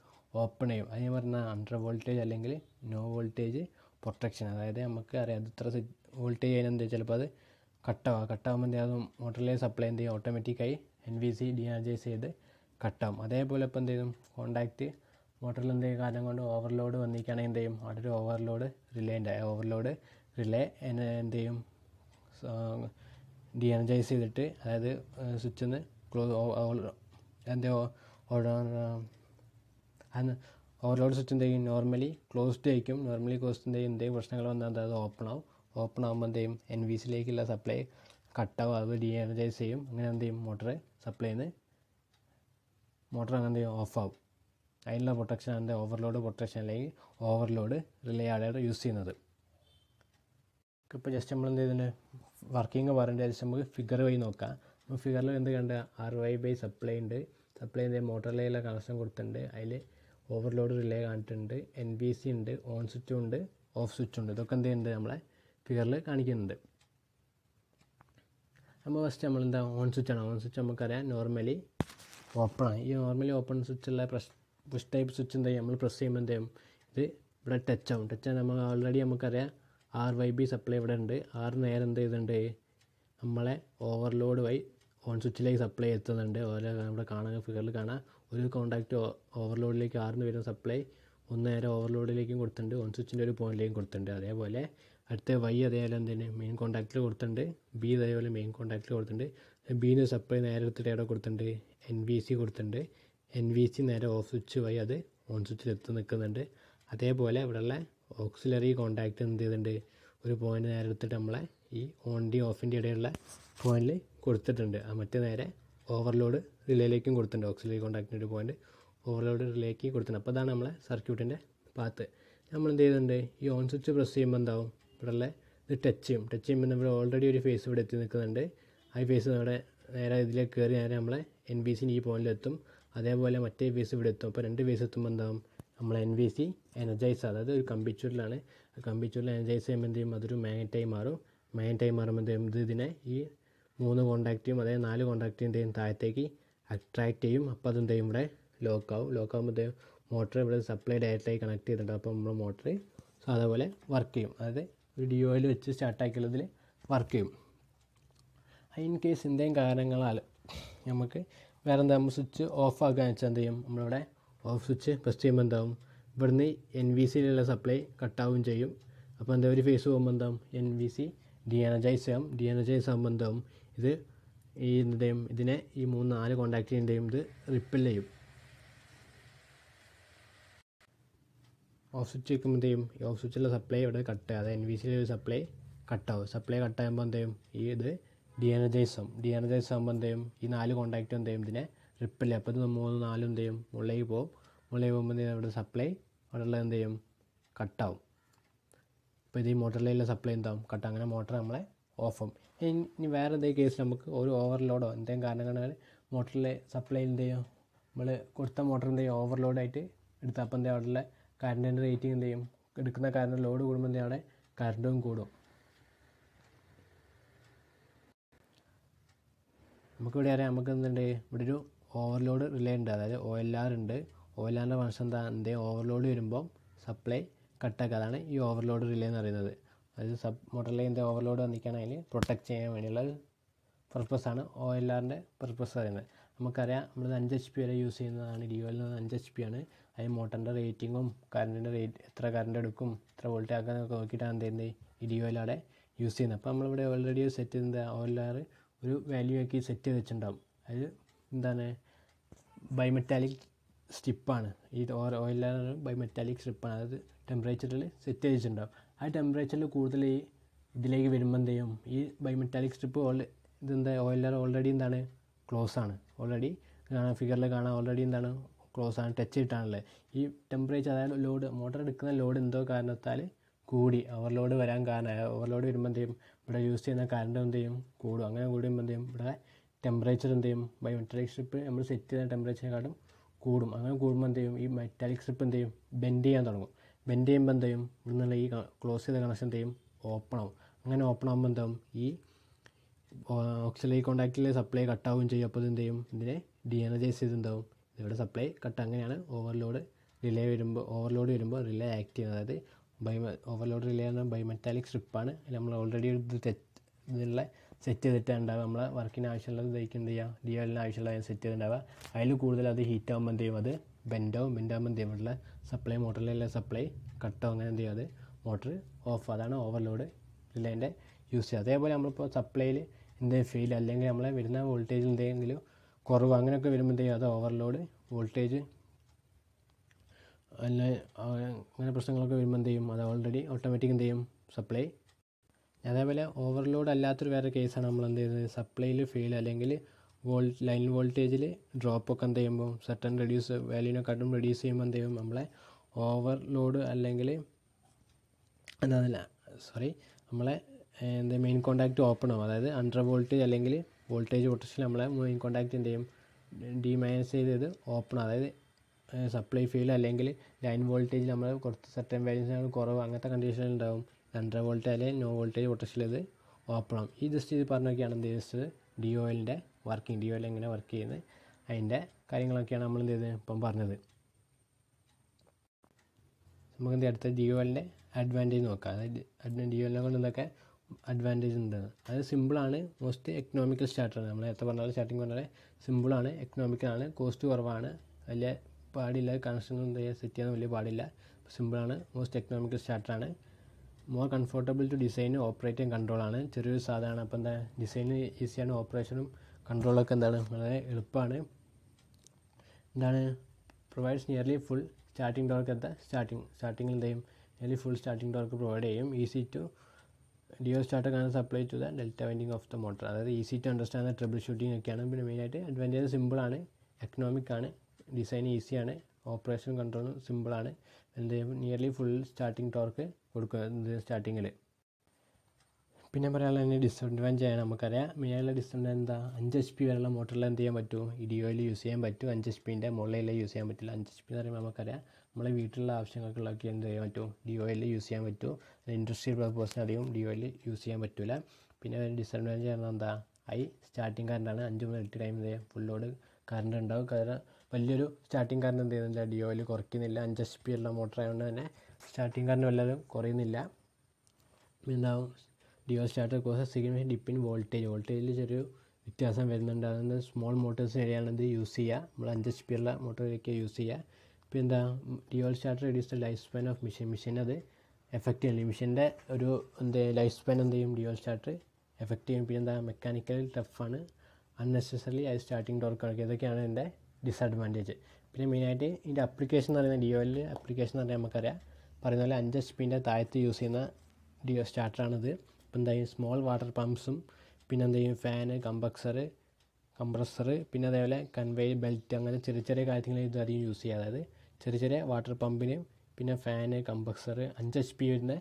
ഓപ്പൺ ചെയ്യും അത് പറഞ്ഞാൽ അണ്ടർ വോൾട്ടേജ് അല്ലെങ്കിൽ നോ വോൾട്ടേജ് പ്രൊട്ടക്ഷൻ അതായത് നമുക്ക് അറിയാം അത് ഇത്ര വോൾട്ടേജ് അതിനെന്താ ചിലപ്പോൾ അത് കട്ടാവുക കട്ടാകുമ്പോൾ എന്ത് ചെയ്യാതും മോട്ടറിലെ സപ്ലൈ എന്ത് ചെയ്യും ഓട്ടോമാറ്റിക്കായി എൻ വി സി ഡിയാർജൈസ് ചെയ്ത് കട്ടാവും അതേപോലെ ഇപ്പോൾ എന്ത് ചെയ്യും കോണ്ടാക്റ്റ് മോട്ടറിൽ എന്ത് ചെയ്യും കാരണം കൊണ്ട് ഓവർലോഡ് വന്നിരിക്കുകയാണെങ്കിൽ എന്ത് ചെയ്യും അവിടെ ഒരു ഓവർലോഡ് റിലേൻ്റെ ഓവർലോഡ് റിലേ എന്ത് ചെയ്യും എനർജൈസ് ചെയ്തിട്ട് അതായത് സ്വിച്ചിൽ നിന്ന് ക്ലോസ് എന്താ ഓവർലോഡ് സ്വിച്ച് എന്ത് ചെയ്യും നോർമലി ക്ലോസ്ഡ് ആയിരിക്കും നോർമലി ക്ലോസ്ഡ് എന്ത് ചെയ്യും എന്തെങ്കിലും പ്രശ്നങ്ങൾ വന്നാൽ അത് ഓപ്പൺ ആവും ഓപ്പൺ ആകുമ്പോൾ എന്ത് ചെയ്യും എൻ വി സിയിലേക്കുള്ള സപ്ലൈ കട്ടാവും അത് എനർജൈസ് ചെയ്യും അങ്ങനെ എന്ത് ചെയ്യും മോട്ടർ സപ്ലൈ ചെയ്യുന്നത് മോട്ടർ അങ്ങനെ എന്ത് ഓഫ് ആവും അതിനുള്ള പ്രൊട്ടക്ഷൻ അതിൻ്റെ ഓവർലോഡ് പ്രൊട്ടക്ഷൻ അല്ലെങ്കിൽ ഓവർലോഡ് റിലേ ആടായിട്ട് യൂസ് ചെയ്യുന്നത് ഇപ്പോൾ ജസ്റ്റ് നമ്മൾ എന്ത് ചെയ്തിട്ടുണ്ട് വർക്കിംഗ് പറയേണ്ടത് ജസ്റ്റ് നമുക്ക് ഫിഗർ വഴി നോക്കാം നമുക്ക് ഫിഗറിൽ എന്ത് കണ്ട ആർ വൈ ബൈ സപ്ലൈ ഉണ്ട് സപ്ലൈൻ്റെ മോട്ടറിലുള്ള കണക്ഷൻ കൊടുത്തിട്ടുണ്ട് അതിൽ ഓവർലോഡ് റിലേ കാണിട്ടുണ്ട് എൻ ബി സി ഉണ്ട് ഓൺ സ്വിച്ചും ഉണ്ട് ഓഫ് സ്വിച്ചും ഉണ്ട് ഇതൊക്കെ എന്ത് ചെയ്യുന്നുണ്ട് നമ്മളെ ഫിഗറിൽ കാണിക്കുന്നുണ്ട് അപ്പോൾ ഫസ്റ്റ് നമ്മൾ എന്താ ഓൺ ആണ് ഓൺ സ്വിച്ച് നമുക്കറിയാം നോർമലി ഓപ്പൺ ആണ് ഈ നോർമലി ഓപ്പൺ സ്വിച്ചുള്ള പ്രസ് പുഷ് ടൈപ്പ് സ്വിച്ച് എന്താ നമ്മൾ പ്രസ് ചെയ്യുമ്പോൾ എന്താ ചെയ്യും ഇത് ഇവിടെ ടച്ച് ആവും ടച്ച് നമ്മൾ ഓൾറെഡി നമുക്കറിയാം ആർ വൈ ബി സപ്ലൈ ഇവിടെ ഉണ്ട് ആർ നേരെ എന്ത് ചെയ്തിട്ടുണ്ട് നമ്മളെ ഓവർലോഡ് വൈ ഓൺ സ്വിച്ചിലേക്ക് സപ്ലൈ എത്തുന്നുണ്ട് ഓരോ നമ്മുടെ കാണാൻ ഫിഗറിൽ കാണാം ഒരു കോണ്ടാക്റ്റ് ഓവർലോഡിലേക്ക് ആറിന് വരുന്ന സപ്ലൈ ഒന്ന് നേരം ഓവർലോഡിലേക്കും കൊടുത്തിട്ടുണ്ട് ഓൺ സ്വിച്ചിൻ്റെ ഒരു പോയിൻറ്റിലേക്കും കൊടുത്തിട്ടുണ്ട് അതേപോലെ അടുത്ത വൈ അതേപോലെ എന്തിന് മെയിൻ കോൺടാക്റ്റിൽ കൊടുത്തിട്ടുണ്ട് ബി അതേപോലെ മെയിൻ കോൺടാക്റ്റിൽ കൊടുത്തിട്ടുണ്ട് ബീന് സപ്ലൈ നേരെ എടുത്തിട്ട് എവിടെ കൊടുത്തിട്ടുണ്ട് എൻ വി സി കൊടുത്തിട്ടുണ്ട് എൻ വി സി നേരെ ഓഫ് സ്വിച്ച് വൈ അത് ഓൺ സ്വിച്ചിൽ എത്തി നിൽക്കുന്നുണ്ട് അതേപോലെ ഇവിടെയുള്ള ഓക്സിലറി കോൺടാക്റ്റ് എന്ത് ചെയ്തിട്ടുണ്ട് ഒരു പോയിൻ്റ് നേരെ എടുത്തിട്ട് നമ്മളെ ഈ ഓണിൻ്റെയും ഓഫിൻ്റെ ഇടയിലുള്ള പോയിൻറ്റിൽ കൊടുത്തിട്ടുണ്ട് ആ മറ്റേ നേരെ ഓവർലോഡ് റിലേയിലേക്കും കൊടുത്തിട്ടുണ്ട് ഓക്സിലറി കോൺടാക്റ്റിൻ്റെ ഒരു പോയിൻറ്റ് ഓവർലോഡ് റിലേക്ക് കൊടുത്തിട്ടുണ്ട് അപ്പോൾ അതാണ് നമ്മളെ സർക്യൂട്ടിൻ്റെ പാത്ത് നമ്മൾ എന്ത് ചെയ്യുന്നുണ്ട് ഈ ഓൺ സ്വിച്ച് പ്രസ് ചെയ്യുമ്പോൾ എന്താവും ഇവിടെ ഇത് ടച്ച് ചെയ്യും ടച്ച് ചെയ്യുമ്പോൾ നമ്മൾ ഓൾറെഡി ഒരു ഫേസ് ഇവിടെ എത്തി നിൽക്കുന്നുണ്ട് ആ ഫേസ് നമ്മുടെ നേരെ ഇതിലേക്ക് കയറി നേരെ നമ്മളെ എൻ ബി സിൻ്റെ ഈ പോയിന്റിലെത്തും അതേപോലെ മറ്റേ ഫേസ് ഇവിടെ എത്തും അപ്പോൾ രണ്ട് ഫേസ് എത്തുമ്പോൾ എന്താകും നമ്മൾ എൻ ബി സി എനർജൈസ് അതായത് ഒരു കമ്പിച്ചൂരിലാണ് കമ്പിച്ചൂരിൽ എനർജൈസ് ചെയ്യുമ്പോൾ എന്ത് ചെയ്യും അതൊരു മാഗ്നറ്റായി മാറും മാഗ്നറ്റായി മാറുമ്പോൾ എന്ത് ഇത് ഇതിനെ ഈ മൂന്ന് കോൺടാക്റ്റും അതായത് നാല് കോൺടാക്റ്റും എന്ത് ചെയ്യും താഴത്തേക്ക് അട്രാക്റ്റ് ചെയ്യും അപ്പോൾ അതെന്ത് ചെയ്യും ഇവിടെ ലോക്കാവും ലോക്കാവുമ്പോൾ മോട്ടർ ഇവിടെ സപ്ലൈ ഡയറക്റ്റായി കണക്ട് ചെയ്തിട്ടുണ്ട് അപ്പോൾ നമ്മൾ മോട്ടർ സാധാ പോലെ വർക്ക് ചെയ്യും അതായത് ഒരു ഡി ഒയിൽ വെച്ച് സ്റ്റാർട്ടാക്കിയുള്ളതിൽ വർക്ക് ചെയ്യും ഇൻ കേസ് എന്തെങ്കിലും കാരണങ്ങളാൽ നമുക്ക് വേറെ എന്താ നമ്മൾ സ്വിച്ച് ഓഫ് ആക്കുക വെച്ചാൽ എന്ത് ചെയ്യും നമ്മളിവിടെ ഓഫ് സ്വിച്ച് പ്രസ് ചെയ്യുമ്പോൾ എന്താവും ഇവിടുന്ന് എൻ വി സിയിലുള്ള സപ്ലൈ കട്ടാവും ചെയ്യും അപ്പോൾ എന്താ ഒരു ഫേസ് പോകുമ്പോൾ എന്താവും N V C D deenergise ആവും എനർജൈസ് ആകുമ്പോൾ എന്താവും ഇത് ഈ എന്തെയും ഇതിനെ ഈ മൂന്ന് നാല് കോണ്ടാക്ട് ചെയ്യുന്നതെയും ഇത് റിപ്പിൽ ചെയ്യും ഓഫ് സ്വിച്ച് വെക്കുമ്പോൾ എന്ത് ചെയ്യും ഈ ഓഫ് സ്വിച്ചിലെ സപ്ലൈ ഇവിടെ കട്ട് അതായത് എൻ വി സിയിലെ ഒരു സപ്ലൈ കട്ടാവും സപ്ലൈ കട്ടാകുമ്പോൾ എന്ത് ചെയ്യും ഈ ഇത് ഡിയനർജൈസ് ആവും ഡിയനർജൈസ് ആകുമ്പോൾ എന്ത് ചെയ്യും ഈ നാല് കോൺടാക്റ്റ് എന്ത് ചെയ്യും ഇതിനെ റിപ്പിൾ അപ്പോൾ ഇത് മൂന്ന് നാലും എന്ത് ചെയ്യും മുകളിലേക്ക് പോകും മുകളിലേക്ക് പോകുമ്പോൾ എന്ത് ചെയ്യും ഇവിടെ സപ്ലൈ അവിടെയുള്ള എന്ത് ചെയ്യും കട്ടാവും അപ്പോൾ ഇത് ഈ മോട്ടറിലുള്ള സപ്ലൈ എന്താവും കട്ട് അങ്ങനെ മോട്ടർ നമ്മളെ ഓഫും ഇനി വേറെ എന്തെങ്കിലും കേസ് നമുക്ക് ഒരു ഓവർലോഡോ എന്തെങ്കിലും കാരണങ്ങളാൽ മോട്ടറിലെ സപ്ലൈ എന്ത് ചെയ്യും നമ്മൾ കൊടുത്ത മോട്ടർ ഓവർലോഡായിട്ട് എടുത്താൽ അപ്പം എന്താ അവിടെ കറണ്ടിൻ്റെ റേറ്റിംഗ് എന്ത് ചെയ്യും എടുക്കുന്ന കറണ്ട് ലോഡ് കൂടുമ്പോൾ അവിടെ കറണ്ടും കൂടും നമുക്കിവിടെ അറിയാം നമുക്ക് എന്തുണ്ട് ഇവിടെ ഒരു ഓവർലോഡ് റിലേ ഉണ്ട് അതായത് ഒ എൽ ആർ ഉണ്ട് ഒ എൽ ആറിൻ്റെ ഫംഗ്ഷൻ എന്താ എന്തേ ഓവർലോഡ് വരുമ്പോൾ സപ്ലൈ കട്ടാക്കുക അതാണ് ഈ ഓവർലോഡ് റിലേ എന്ന് പറയുന്നത് അതായത് സബ് മോട്ടറിലെ എന്തേ ഓവർലോഡ് വന്നിക്കുകയാണെങ്കിൽ പ്രൊട്ടക്റ്റ് ചെയ്യാൻ വേണ്ടിയുള്ള ഒരു പർപ്പസാണ് ഒ എൽ ആറിൻ്റെ പർപ്പസ് പറയുന്നത് നമുക്കറിയാം നമ്മൾ അഞ്ച് എച്ച് പി വരെ യൂസ് ചെയ്യുന്നതാണ് ഡി ഒയിൽ നിന്ന് അഞ്ച് എച്ച് പി ആണ് അത് മോട്ടറിൻ്റെ റേറ്റിങ്ങും കറണ്ടിൻ്റെ റേറ്റ് എത്ര കറണ്ട് എടുക്കും എത്ര വോൾട്ട് ഒക്കെ നോക്കിയിട്ടാണ് എന്ത് ചെയ്യുന്നത് യൂസ് ചെയ്യുന്നത് അപ്പോൾ നമ്മളിവിടെ ഓൾറെഡി സെറ്റ് ചെയ്ത ഓയിലാർ ഒരു വാല്യൂ ആക്കി സെറ്റ് ചെയ്ത് വെച്ചിട്ടുണ്ടാകും അത് എന്താണ് ബൈമെറ്റാലിക് സ്ട്രിപ്പാണ് ഈ ഓയിലാർ ബൈമെറ്റാലിക് സ്ട്രിപ്പാണ് അതായത് ടെമ്പറേച്ചറിൽ സെറ്റ് ചെയ്തിട്ടുണ്ടാകും ആ ടെമ്പറേച്ചറിൽ കൂടുതൽ ഈ ഇതിലേക്ക് വരുമ്പോൾ എന്ത് ചെയ്യും ഈ ബൈമെറ്റാലിക് സ്ട്രിപ്പ് ഓൾ ഇതെന്താ ഓയിലർ ഓൾറെഡി എന്താണ് ക്ലോസ് ആണ് ഓൾറെഡി കാണാം ഫിഗറിൽ കാണാം ഓൾറെഡി എന്താണ് ക്ലോസ് ആണ് ടച്ച് ചെയ്തിട്ടാണല്ലേ ഈ ടെമ്പറേച്ചർ അതായത് ലോഡ് മോട്ടർ എടുക്കുന്ന ലോഡ് എന്തോ കാരണത്താൽ കൂടി ഓവർലോഡ് വരാൻ കാരണമായി ഓവർലോഡ് വരുമ്പോൾ എന്ത് ചെയ്യും ഇവിടെ യൂസ് ചെയ്യുന്ന കറണ്ട് എന്ത് ചെയ്യും കൂടും അങ്ങനെ കൂടുമ്പോൾ എന്ത് ചെയ്യും ഇവിടെ ടെമ്പറേച്ചർ എന്ത് ചെയ്യും ബൈ മെറ്റാലിക് സ്ട്രിപ്പ് നമ്മൾ സെറ്റ് ചെയ്യുന്ന ടെമ്പറേച്ചറിനെക്കാട്ടും കൂടും അങ്ങനെ കൂടുമ്പോൾ എന്ത് ചെയ്യും ഈ മെറ്റാലിക് സ്ട്രിപ്പ് എന്ത് ചെയ്യും ബെൻഡ് ചെയ്യാൻ തുടങ്ങും ബെൻഡ് ചെയ്യുമ്പോൾ എന്ത് ചെയ്യും ഇവിടെ നിന്നുള്ള ഈ ക്ലോസ് ചെയ്ത കണക്ഷൻ എന്ത് ചെയ്യും ഓപ്പൺ ആവും അങ്ങനെ ഓപ്പൺ ആകുമ്പോൾ എന്താവും ഈ ഓക്സിലൈ കോണ്ടാക്റ്റിലെ സപ്ലൈ കട്ടാവുകയും ചെയ്യും അപ്പോൾ ഇത് എന്ത് ചെയ്യും ഇതിനെ ഡീഎനർജൈസ് എനർജൈസ് എന്താവും ഇവിടെ സപ്ലൈ കട്ട് അങ്ങനെയാണ് ഓവർലോഡ് റിലേ വരുമ്പോൾ ഓവർലോഡ് വരുമ്പോൾ റിലേ ആക്ട് ചെയ്യുന്നത് അതായത് ബൈ ഓവർലോഡ് റിലേ എന്ന ബൈമെറ്റാലിക് സ്ട്രിപ്പാണ് നമ്മൾ ഓൾറെഡി ഇത് ഇതിലുള്ള സെറ്റ് ചെയ്തിട്ട് ഉണ്ടാവുക നമ്മളെ വർക്കിന് ആവശ്യമുള്ളത് ഇതായിരിക്കും എന്ത് ചെയ്യുക ഡി എല്ലിന് ആവശ്യമുള്ളത് സെറ്റ് ചെയ്തിട്ടുണ്ടാവുക അതിൽ കൂടുതൽ അത് ഹീറ്റ് ആകുമ്പോൾ എന്ത് ചെയ്യും അത് ബെൻഡാവും ബെൻഡാകുമ്പോൾ എന്ത് ചെയ്യും ഉള്ള സപ്ലൈ മോട്ടറിലുള്ള സപ്ലൈ കട്ടോ അങ്ങനെ എന്ത് ചെയ്യും അത് മോട്ടർ ഓഫ് അതാണ് ഓവർലോഡ് റിലേൻ്റെ യൂസ് ചെയ്യുക അതേപോലെ നമ്മളിപ്പോൾ സപ്ലൈയിൽ എന്തെങ്കിലും ഫെയിൽ അല്ലെങ്കിൽ നമ്മളെ വരുന്ന വോൾട്ടേജിൽ എന്തെങ്കിലും കുറവ് അങ്ങനെയൊക്കെ വരുമ്പോഴത്തേക്കും അത് ഓവർലോഡ് വോൾട്ടേജ് അല്ല അങ്ങനെ പ്രശ്നങ്ങളൊക്കെ വരുമ്പോൾ എന്ത് ചെയ്യും അത് ഓൾറെഡി ഓട്ടോമാറ്റിക് എന്ത് ചെയ്യും സപ്ലൈ അതേപോലെ ഓവർലോഡ് അല്ലാത്തൊരു വേറെ കേസാണ് നമ്മൾ എന്ത് ചെയ്യുന്നത് സപ്ലൈയിൽ ഫെയിൽ അല്ലെങ്കിൽ വോൾ ലൈൻ വോൾട്ടേജിൽ ഡ്രോപ്പൊക്കെ എന്ത് ചെയ്യുമ്പോൾ സെട്ടൺ റെഡ്യൂസ് വാല്യൂനെക്കാട്ടും റെഡ്യൂസ് ചെയ്യുമ്പോൾ എന്ത് ചെയ്യും നമ്മളെ ഓവർലോഡ് അല്ലെങ്കിൽ എന്താണെന്നില്ല സോറി നമ്മളെ എന്താ മെയിൻ കോണ്ടാക്റ്റ് ഓപ്പൺ ആവും അതായത് അണ്ടർ വോൾട്ടേജ് അല്ലെങ്കിൽ വോൾട്ടേജ് പൊട്ടൻഷ്യൽ നമ്മളെ മെയിൻ കോൺടാക്റ്റ് എന്ത് ചെയ്യും ഡി മൈനസ് ചെയ്തത് ഓപ്പൺ അതായത് സപ്ലൈ ഫീൽ അല്ലെങ്കിൽ ലൈൻ വോൾട്ടേജ് നമ്മൾ കുറച്ച് സർട്ടൻ വാല്യൂസ് കുറവ് അങ്ങനത്തെ കണ്ടീഷൻ ഉണ്ടാവും അണ്ടർ വോൾട്ട് അല്ലെങ്കിൽ നോ വോൾട്ടേജ് പൊട്ടൻഷ്യൽ ഇത് ഓപ്പൺ ആവും ഈ ജസ്റ്റ് ഇത് പറഞ്ഞൊക്കെയാണ് എന്ത് ചെയ്തത് ഡി ഓയിലിൻ്റെ വർക്കിംഗ് ഡി ഓയിൽ എങ്ങനെ വർക്ക് ചെയ്യുന്നത് അതിൻ്റെ കാര്യങ്ങളൊക്കെയാണ് നമ്മൾ എന്ത് ചെയ്തത് ഇപ്പം പറഞ്ഞത് നമുക്ക് എന്ത് അടുത്ത ഡി ഓയിലിൻ്റെ അഡ്വാൻറ്റേജ് നോക്കാം അതായത് ഡി ഓയിലിനെ കൊണ്ട് എന്തൊക്കെ അഡ്വാൻറ്റേജ് ഉണ്ട് അത് സിമ്പിളാണ് മോസ്റ്റ് എക്കണോമിക്കൽ സ്റ്റാർട്ടറാണ് നമ്മൾ നേരത്തെ പറഞ്ഞ സ്റ്റാർട്ടിങ് പറഞ്ഞാൽ സിമ്പിളാണ് എക്കണോമിക്കലാണ് കോസ്റ്റ് കുറവാണ് വലിയ പാടില്ല കണക്ഷൻ സെറ്റ് ചെയ്യാൻ വലിയ പാടില്ല സിമ്പിളാണ് മോസ്റ്റ് എക്കണോമിക്കൽ സ്റ്റാർട്ടറാണ് more comfortable to design operate and കൺട്രോളാണ് ചെറിയൊരു സാധനമാണ് അപ്പോൾ എന്താ ഡിസൈൻ ഈസിയാണ് ഓപ്പറേഷനും കൺട്രോളൊക്കെ എന്താണ് വളരെ എളുപ്പമാണ് എന്താണ് provides nearly full starting torque എന്താ സ്റ്റാർട്ടിംഗ് സ്റ്റാർട്ടിങ്ങിൽ എന്ത് ചെയ്യും nearly full starting torque provide ചെയ്യും ഈസി ടു ഡിയോ സ്റ്റാർട്ട് കാണാൻ supply to the delta winding of the motor അതായത് easy to understand troubleshooting ഒക്കെയാണ് പിന്നെ മെയിനായിട്ട് അഡ്വാൻറ്റേജ് സിമ്പിളാണ് എക്കണോമിക് ആണ് ഡിസൈൻ ഈസിയാണ് ഓപ്പറേഷൻ കൺട്രോളും സിമ്പിളാണ് എന്ത് നിയർലി ഫുൾ സ്റ്റാർട്ടിംഗ് ടോർക്ക് കൊടുക്കുന്നത് സ്റ്റാർട്ടിങ്ങിൽ പിന്നെ പറയാനുള്ള തന്നെ ഡിസഡ്വാൻറ്റേജ് ആണ് നമുക്കറിയാം മെയിനുള്ള ഡിസഡ്വാൻറ്റേജ് എന്താ അഞ്ച് എച്ച് പി വരെയുള്ള മോട്ടറിൽ എന്ത് ചെയ്യാൻ പറ്റും ഇഡിയോയിൽ യൂസ് ചെയ്യാൻ പറ്റും അഞ്ച് എച്ച് പിൻ്റെ മുകളിൽ യൂസ് ചെയ്യാൻ പറ്റില്ല അഞ്ച് എച്ച് പി എന്ന് പറയുമ്പോൾ നമുക്കറിയാം നമ്മളെ വീട്ടിലുള്ള ആവശ്യങ്ങൾക്കുള്ളതൊക്കെ എന്ത് ചെയ്യാൻ പറ്റും ഡിയോയിൽ യൂസ് ചെയ്യാൻ പറ്റും ഇൻഡസ്ട്രിയൽ പർപ്പസിന് അധികം ഡി ഒയിൽ യൂസ് ചെയ്യാൻ പറ്റില്ല പിന്നെ ഡിസഡ്വാൻറ്റേജ് കാരണം എന്താ ഹൈ സ്റ്റാർട്ടിങ് കറണ്ടാണ് അഞ്ച് എട്ട് ടൈം ഫുൾ ലോഡ് കറണ്ട് ഉണ്ടാവും കാരണം വലിയൊരു സ്റ്റാർട്ടിങ് കറണ്ട് എന്ത് ചെയ്യുന്നില്ല ഡി ഓയിൽ കുറയ്ക്കുന്നില്ല അഞ്ച് എച്ച് പി ഉള്ള മോട്ടർ ആയതുകൊണ്ട് തന്നെ സ്റ്റാർട്ടിങ് കറണ്ട് വല്ലതും കുറയുന്നില്ല എന്താവും D O starter cause significant dip in voltage വോൾട്ടേജിൽ ചെറിയൊരു വ്യത്യാസം വരുന്നുണ്ട് അതുകൊണ്ട് സ്മോൾ മോട്ടേഴ്സിനെയാണ് ഇത് യൂസ് ചെയ്യുക നമ്മൾ അഞ്ച് എച്ച് പി ഉള്ള മോട്ടറിലേക്ക് യൂസ് ചെയ്യുക ഇപ്പോൾ എന്താ D O L starter reduce the life span of machine machine അത് എഫക്റ്റ് ചെയ്യും മെഷീൻ്റെ ഒരു എന്ത് ലൈഫ് സ്പാൻ എന്ത് ചെയ്യും ഡ്യുവൽ സ്റ്റാർട്ട് എഫക്റ്റ് ചെയ്യും പിന്നെ എന്താ മെക്കാനിക്കലി ടഫാണ് അൺനെസസറി അത് സ്റ്റാർട്ടിങ് ടോർക്ക് ഇതൊക്കെയാണ് എൻ്റെ ഡിസഡ്വാൻറ്റേജ് പിന്നെ മെയിനായിട്ട് ഇതിൻ്റെ അപ്ലിക്കേഷൻ എന്ന് പറയുന്ന ഡിയോയിൽ അപ്ലിക്കേഷൻ എന്ന് പറഞ്ഞാൽ നമുക്കറിയാം പറയുന്ന പോലെ അഞ്ച് എച്ച് പിൻ്റെ താഴത്ത് യൂസ് ചെയ്യുന്ന ഡിയോ സ്റ്റാർട്ടറാണിത് ഇപ്പം എന്താ ചെയ്യും സ്മോൾ വാട്ടർ പമ്പ്സും പിന്നെ എന്താ ചെയ്യും ഫാന് കമ്പക്സർ കംപ്രസർ പിന്നെ അതേപോലെ കൺവേ ബെൽറ്റ് അങ്ങനെ ചെറിയ ചെറിയ കാര്യങ്ങൾ ഇത് യൂസ് ചെയ്യുക അതായത് ചെറിയ ചെറിയ വാട്ടർ പമ്പിനെയും പിന്നെ ഫാന് കമ്പക്സർ അഞ്ച് എച്ച് പി വരുന്ന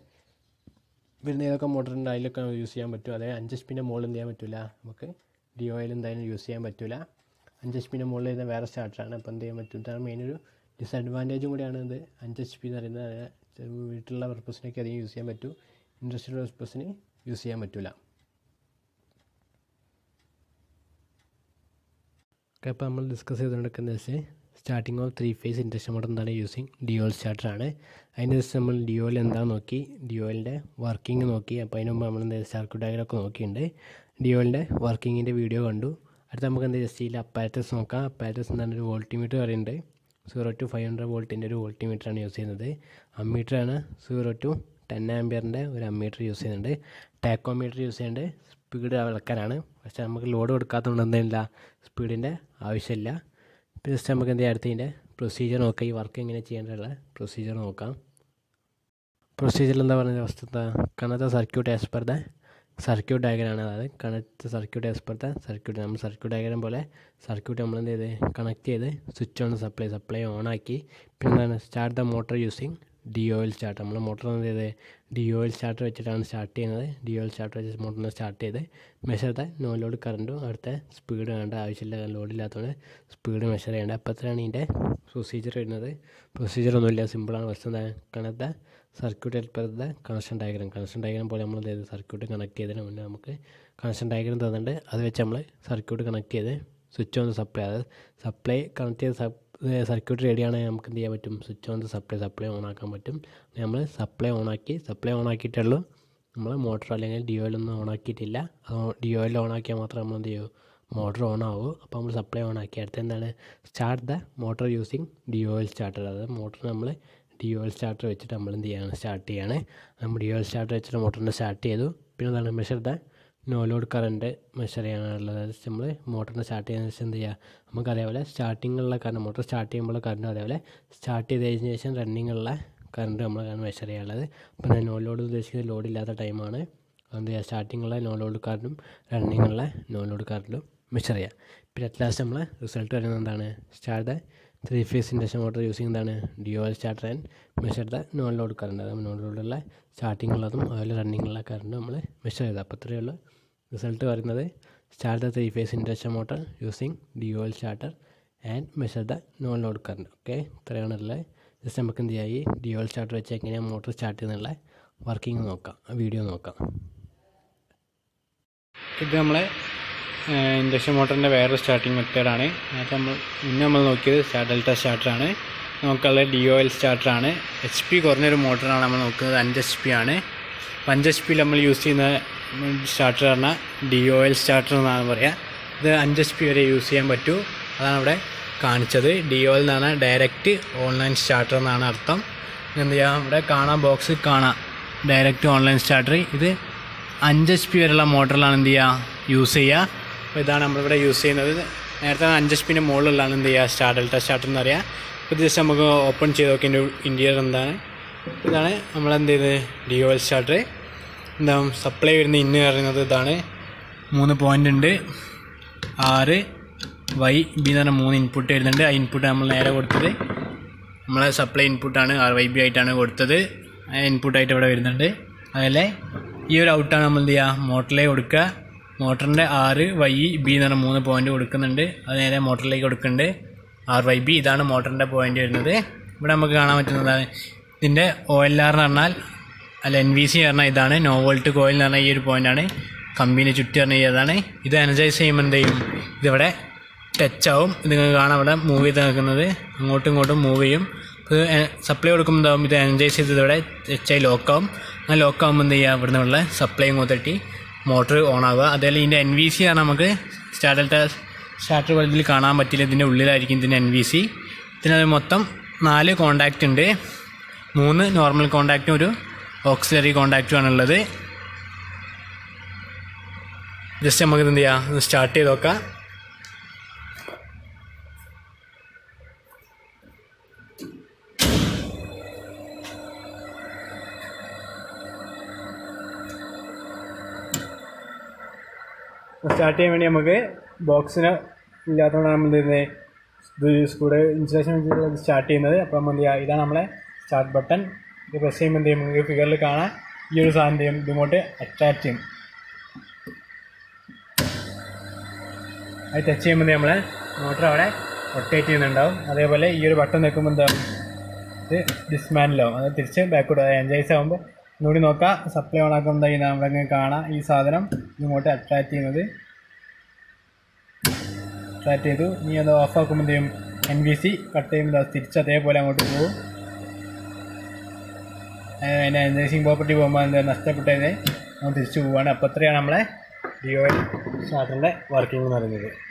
വരുന്ന ഏതൊക്കെ ഉണ്ട് അതിലൊക്കെ യൂസ് ചെയ്യാൻ പറ്റും അതായത് അഞ്ച് എച്ച് പിൻ്റെ മുകളിൽ എന്ത് ചെയ്യാൻ പറ്റില്ല നമുക്ക് ഡി ഓയിൽ എന്തായാലും യൂസ് ചെയ്യാൻ പറ്റില്ല അഞ്ച് എച്ച് പിൻ്റെ മുകളിൽ വരുന്ന വേറെ സ്റ്റാർട്ടറാണ് അപ്പോൾ എന്ത് ചെയ്യാൻ പറ്റും ഇതാണ് മെയിൻ ഒരു ഡിസഡ്വാൻറ്റേജും കൂടിയാണ് ഇത് അഞ്ച് എച്ച് പി എന്ന് പറയുന്നത് വീട്ടിലുള്ള പർപ്പസിനൊക്കെ അധികം യൂസ് ചെയ്യാൻ പറ്റും ഇൻഡസ്ട്രിയൽ പർപ്പസിന് യൂസ് ചെയ്യാൻ പറ്റില്ല ഓക്കെ അപ്പോൾ നമ്മൾ ഡിസ്കസ് ചെയ്തുകൊണ്ടിരിക്കുന്നത് വെച്ചാൽ starting of three phase induction motor എന്താണ് യൂസിങ് ഡിയോൽ സ്റ്റാർട്ടറാണ് അതിന് ശേഷം നമ്മൾ ഡിയോൽ എന്താണെന്ന് നോക്കി ഡിയോലിൻ്റെ വർക്കിംഗ് നോക്കി അപ്പോൾ അതിന് മുമ്പ് നമ്മൾ എന്താ സർക്യൂട്ട് ഒക്കെ നോക്കിയിട്ടുണ്ട് ഡിയോലിൻ്റെ വർക്കിങ്ങിൻ്റെ വീഡിയോ കണ്ടു അടുത്ത നമുക്ക് എന്താ ജസ്റ്റ് അപ്പാരറ്റസ് നോക്കാം അപ്പാരറ്റസ് എന്താണ് ഒരു വോൾട്ടിമീറ്റർ പറയുന്നുണ്ട് സീറോ ടു ഫൈവ് ഹൺഡ്രഡ് വോൾട്ടിൻ്റെ ഒരു ആണ് യൂസ് ചെയ്യുന്നത് അമ്മീറ്ററാണ് സീറോ ടു ടെൻ ആംബിയറിൻ്റെ ഒരു അമ്മീറ്റർ യൂസ് ചെയ്യുന്നുണ്ട് ടാക്കോമീറ്റർ യൂസ് ചെയ്യുന്നുണ്ട് സ്പീഡ് അളക്കാനാണ് പക്ഷേ നമുക്ക് ലോഡ് കൊടുക്കാത്തതുകൊണ്ട് എന്തെങ്കിലും സ്പീഡിൻ്റെ ആവശ്യമില്ല ഇപ്പോൾ ജസ്റ്റ് നമുക്ക് എന്ത് ചെയ്യാം അടുത്തതിൻ്റെ പ്രൊസീജിയർ നോക്കാം ഈ വർക്ക് എങ്ങനെ ചെയ്യേണ്ടതുള്ള പ്രൊസീജിയർ നോക്കാം പ്രൊസീജിയർ എന്താ പറയുന്നത് വസ്തു എന്താ circuit as per the circuit ഡയഗ്രാണ് അതായത് connect circuit as per the circuit നമ്മൾ സർക്യൂട്ട് ഡയഗ്രാം പോലെ സർക്യൂട്ട് നമ്മൾ എന്ത് ചെയ്ത് കണക്ട് ചെയ്ത് switch on supply supply on ആക്കി പിന്നെ start the motor using D O L start നമ്മൾ മോട്ടർ എന്ത് ചെയ്തത് ഡി ഓയിൽ സ്റ്റാർട്ട് വെച്ചിട്ടാണ് സ്റ്റാർട്ട് ചെയ്യുന്നത് ഡി ഓയിൽ സ്റ്റാർട്ട് വെച്ച് മോട്ടറിന് സ്റ്റാർട്ട് ചെയ്ത് മെഷർ ദ നോ ലോഡ് കറണ്ടും അടുത്ത സ്പീഡ് വേണ്ട ആവശ്യമില്ല ലോഡില്ലാത്തതുകൊണ്ട് സ്പീഡ് മെഷർ ചെയ്യേണ്ട അപ്പത്തിലാണ് ഇതിൻ്റെ പ്രൊസീജിയർ വരുന്നത് പ്രൊസീജിയർ ഒന്നുമില്ല സിമ്പിളാണ് first connect circuit help connection diagram connection diagram പോലെ നമ്മൾ ചെയ്ത് സർക്യൂട്ട് കണക്ട് ചെയ്തതിന് മുന്നേ നമുക്ക് കണക്ഷൻ ഡയഗ്രാം തന്നിട്ടുണ്ട് അത് വെച്ച് നമ്മൾ സർക്യൂട്ട് കണക്ട് ചെയ്ത് സ്വിച്ച് ഓൺ സപ്ലൈ അതായത് സപ്ലൈ കണക്ട് ചെയ്ത് സർക്യൂട്ട് റെഡിയാണെങ്കിൽ നമുക്ക് എന്ത് ചെയ്യാൻ പറ്റും switch on supply supply on ആക്കാൻ പറ്റും നമ്മൾ സപ്ലൈ ഓൺ ആക്കി സപ്ലൈ ഓൺ ആക്കിയിട്ടുള്ളൂ നമ്മൾ മോട്ടർ അല്ലെങ്കിൽ ഡിയോയിലൊന്നും ഓൺ ആക്കിയിട്ടില്ല അത് ഡിയോയിൽ ഓൺ ആക്കിയാൽ മാത്രം നമ്മൾ എന്ത് ചെയ്യൂ മോട്ടർ ഓൺ ആവൂ അപ്പോൾ നമ്മൾ സപ്ലൈ ഓൺ ആക്കി അടുത്ത എന്താണ് start the motor using D O L starter അതായത് മോട്ടർ നമ്മൾ ഡിയോയിൽ സ്റ്റാർട്ടർ വെച്ചിട്ട് നമ്മൾ എന്ത് ചെയ്യാണ് സ്റ്റാർട്ട് ചെയ്യാണ് നമ്മൾ ഡിയോയിൽ സ്റ്റാർട്ടർ വെച്ചിട്ട് മോട്ടറിനെ സ്റ്റാർട്ട് ചെയ്തു പിന്നെ എന്താണ് measure the no load current measure ചെയ്യാനുള്ളത് അതായത് നമ്മൾ മോട്ടറിനെ സ്റ്റാർട്ട് ചെയ്യുന്ന ശേഷം എന്ത് ചെയ്യുക നമുക്ക് അതേപോലെ സ്റ്റാർട്ടിങ്ങുള്ള കറണ്ട് മോട്ടർ സ്റ്റാർട്ട് ചെയ്യുമ്പോഴുള്ള കറണ്ട് അതേപോലെ സ്റ്റാർട്ട് ചെയ്ത് കഴിഞ്ഞ ശേഷം റണ്ണിങ്ങുള്ള കറണ്ട് നമ്മളാണ് മെഷർ ചെയ്യാനുള്ളത് അപ്പോൾ ഞാൻ നോ ലോഡ് ഉദ്ദേശിക്കുന്നത് ഇല്ലാത്ത ടൈമാണ് എന്ത് ചെയ്യുക സ്റ്റാർട്ടിങ്ങുള്ള നോ ലോഡ് കറണ്ടും റണ്ണിങ്ങുള്ള നോ ലോഡ് കറണ്ടും മെഷർ ചെയ്യാം പിന്നെ അറ്റ് ലാസ്റ്റ് നമ്മൾ റിസൾട്ട് വരുന്നത് എന്താണ് start three phase induction motor use ചെയ്യുന്നതാണ് D starter and measure the non load current അതായത് നോൺ ലോഡുള്ള സ്റ്റാർട്ടിങ്ങുള്ളതും അതുപോലെ റണ്ണിങ്ങുള്ള കറണ്ട് നമ്മൾ മെഷർ ചെയ്തത് അപ്പോൾ ഇത്രയേ ഉള്ളൂ റിസൾട്ട് വരുന്നത് the three phase induction motor using D dual starter and measure the non load current okay ഇത്രയാണ് ഉള്ളത് ജസ്റ്റ് നമുക്ക് എന്ത് ചെയ്യാം ഈ ഡ്യുവൽ സ്റ്റാർട്ടർ വെച്ച് എങ്ങനെയാണ് മോട്ടോർ സ്റ്റാർട്ട് ചെയ്യുന്നുള്ള വർക്കിംഗ് നോക്കാം വീഡിയോ നോക്കാം ഇത് നമ്മളെ ഇൻഡക്ഷൻ മോട്ടറിൻ്റെ വേറൊരു സ്റ്റാർട്ടിങ് മെത്തേഡാണ് നേരത്തെ നമ്മൾ ഇന്ന് നമ്മൾ നോക്കിയത് ഡെൽറ്റ സ്റ്റാർട്ടറാണ് നമുക്കുള്ള ഡി ഒ എൽ സ്റ്റാർട്ടറാണ് എച്ച് പി കുറഞ്ഞൊരു മോട്ടറാണ് നമ്മൾ നോക്കുന്നത് അഞ്ച് എച്ച് പി ആണ് അപ്പം അഞ്ച് എച്ച് പിയിൽ നമ്മൾ യൂസ് ചെയ്യുന്ന സ്റ്റാർട്ടർ പറഞ്ഞാൽ ഡി ഒ എൽ സ്റ്റാർട്ടർ എന്നാണ് പറയുക ഇത് അഞ്ച് എച്ച് പി വരെ യൂസ് ചെയ്യാൻ പറ്റൂ അതാണ് ഇവിടെ കാണിച്ചത് ഡി ഒ എൽ എന്ന് പറഞ്ഞാൽ ഡയറക്റ്റ് ഓൺലൈൻ സ്റ്റാർട്ടർ എന്നാണ് അർത്ഥം എന്ത് ചെയ്യാം ഇവിടെ കാണാം ബോക്സ് കാണാം ഡയറക്റ്റ് ഓൺലൈൻ സ്റ്റാർട്ടർ ഇത് അഞ്ച് എച്ച് പി വരെയുള്ള മോട്ടറിലാണ് എന്ത് ചെയ്യുക യൂസ് ചെയ്യുക അപ്പോൾ ഇതാണ് നമ്മളിവിടെ യൂസ് ചെയ്യുന്നത് നേരത്തെ അഞ്ച് എച്ച് പിൻ്റെ മുകളിലാണ് എന്ത് ചെയ്യുക സ്റ്റാർ ഡെൽറ്റ സ്റ്റാർട്ടർ എന്ന് പറയുക ഇപ്പോൾ ഇത് ജസ്റ്റ് നമുക്ക് ഓപ്പൺ ചെയ്ത് നോക്കിയ ഇൻഡിയർ എന്താണ് ഇതാണ് നമ്മളെന്ത് ചെയ്ത് ഡി ഒ എൽ സ്റ്റാർട്ടർ എന്താ സപ്ലൈ വരുന്ന ഇന്ന് പറയുന്നത് ഇതാണ് മൂന്ന് പോയിൻ്റ് ഉണ്ട് ആറ് വൈ ബി എന്ന് പറഞ്ഞ മൂന്ന് ഇൻപുട്ട് വരുന്നുണ്ട് ആ ഇൻപുട്ട് നമ്മൾ നേരെ കൊടുത്തത് നമ്മളെ സപ്ലൈ ഇൻപുട്ടാണ് ആർ വൈ ബി ആയിട്ടാണ് കൊടുത്തത് ഇൻപുട്ടായിട്ട് ഇവിടെ വരുന്നുണ്ട് അതുപോലെ ഈ ഒരു ഔട്ടാണ് നമ്മൾ എന്ത് ചെയ്യുക മോട്ടറിലേക്ക് കൊടുക്കുക മോട്ടറിൻ്റെ ആറ് വൈ ബി എന്ന് പറഞ്ഞ മൂന്ന് പോയിന്റ് കൊടുക്കുന്നുണ്ട് അത് നേരെ മോട്ടറിലേക്ക് കൊടുക്കുന്നുണ്ട് ആർ വൈ ബി ഇതാണ് മോട്ടറിൻ്റെ പോയിൻ്റ് വരുന്നത് ഇവിടെ നമുക്ക് കാണാൻ പറ്റുന്നതാണ് ഇതിൻ്റെ ഒ എൽ ആർ എന്ന് പറഞ്ഞാൽ അല്ല എൻ വി സി പറഞ്ഞാൽ ഇതാണ് നോ വോൾട്ട് കോയിൽ എന്ന് പറഞ്ഞാൽ ഈ ഒരു പോയിൻ്റാണ് കമ്പിന് ചുറ്റി പറഞ്ഞാൽ ഇതാണ് ഇത് എനർജൈസ് ചെയ്യുമ്പോൾ എന്ത് ചെയ്യും ഇതിവിടെ ആവും ഇത് നിങ്ങൾക്ക് കാണാം അവിടെ മൂവ് ചെയ്ത് നിൽക്കുന്നത് അങ്ങോട്ടും ഇങ്ങോട്ടും മൂവ് ചെയ്യും ഇത് സപ്ലൈ കൊടുക്കുമ്പോൾ എന്താവും ഇത് എനർജൈസ് ചെയ്ത് ഇവിടെ ആവും ആ ലോക്ക് ആകുമ്പോൾ എന്ത് ചെയ്യുക ഇവിടെ നിന്നുള്ള സപ്ലൈ തട്ടി മോട്ടർ ഓൺ ആവുക അതേപോലെ ഇതിൻ്റെ എൻ വി സി ആണ് നമുക്ക് സ്റ്റാർട്ടിലത്തെ സ്റ്റാർട്ടർ ബൾബിൽ കാണാൻ പറ്റില്ല ഇതിൻ്റെ ഉള്ളിലായിരിക്കും ഇതിൻ്റെ എൻ വി സി ഇതിനത് മൊത്തം നാല് കോണ്ടാക്റ്റ് ഉണ്ട് മൂന്ന് നോർമൽ കോണ്ടാക്റ്റും ഒരു ഓക്സിലറി കോണ്ടാക്റ്റുമാണുള്ളത് ജസ്റ്റ് നമുക്ക് എന്ത് ചെയ്യാം ഒന്ന് സ്റ്റാർട്ട് ചെയ്ത് നോക്കാം സ്റ്റാർട്ട് ചെയ്യാൻ വേണ്ടി നമുക്ക് ബോക്സിന് ഇല്ലാത്തതുകൊണ്ടാണ് നമ്മൾ എന്ത് ഇത് സ്കൂടെ ഇൻസ്റ്റലേഷൻ സ്റ്റാർട്ട് ചെയ്യുന്നത് അപ്പോൾ നമ്മൾ എന്ത് ഇതാണ് നമ്മളെ സ്റ്റാർട്ട് ബട്ടൺ ഇത് പ്രസ് ചെയ്യുമ്പോൾ എന്ത് ചെയ്യും നിങ്ങൾക്ക് ഫിഗറിൽ കാണാൻ ഈ ഒരു സാധനം ചെയ്യും ഇതുമോട്ട് അട്രാക്റ്റ് ചെയ്യും അത് ടച്ച് ചെയ്യുമ്പോൾ നമ്മൾ മോട്ടർ അവിടെ റൊട്ടേറ്റ് ചെയ്യുന്നുണ്ടാവും അതേപോലെ ഈ ഒരു ബട്ടൺ നിൽക്കുമ്പോൾ എന്താവും ഇത് ഡിസ്മാൻഡിലാവും അത് തിരിച്ച് ബാക്കോട്ട് എൻജോയ്സ് ആകുമ്പോൾ ഒന്നുകൂടി നോക്കാം സപ്ലൈ ഓൺ ആക്കുമ്പോൾ എന്താ നമ്മളങ്ങനെ കാണാം ഈ സാധനം ഇങ്ങോട്ട് അട്രാക്റ്റ് ചെയ്യുന്നത് അട്രാക്റ്റ് ചെയ്തു ഇനി അത് ഓഫ് ആക്കുമ്പോൾ എന്ത് ചെയ്യും എൻ വി സി കട്ട് ചെയ്യുമ്പോൾ തിരിച്ച് അതേപോലെ അങ്ങോട്ട് പോകും പിന്നെ നേഴ്സിംഗ് പ്രോപ്പർട്ടി പോകുമ്പോൾ എന്താ നഷ്ടപ്പെട്ടതിനെ നമ്മൾ തിരിച്ചു പോവുകയാണ് അപ്പോൾ അത്രയാണ് നമ്മളെ ഡിഒ സാറിൻ്റെ വർക്കിംഗ് എന്ന് പറയുന്നത്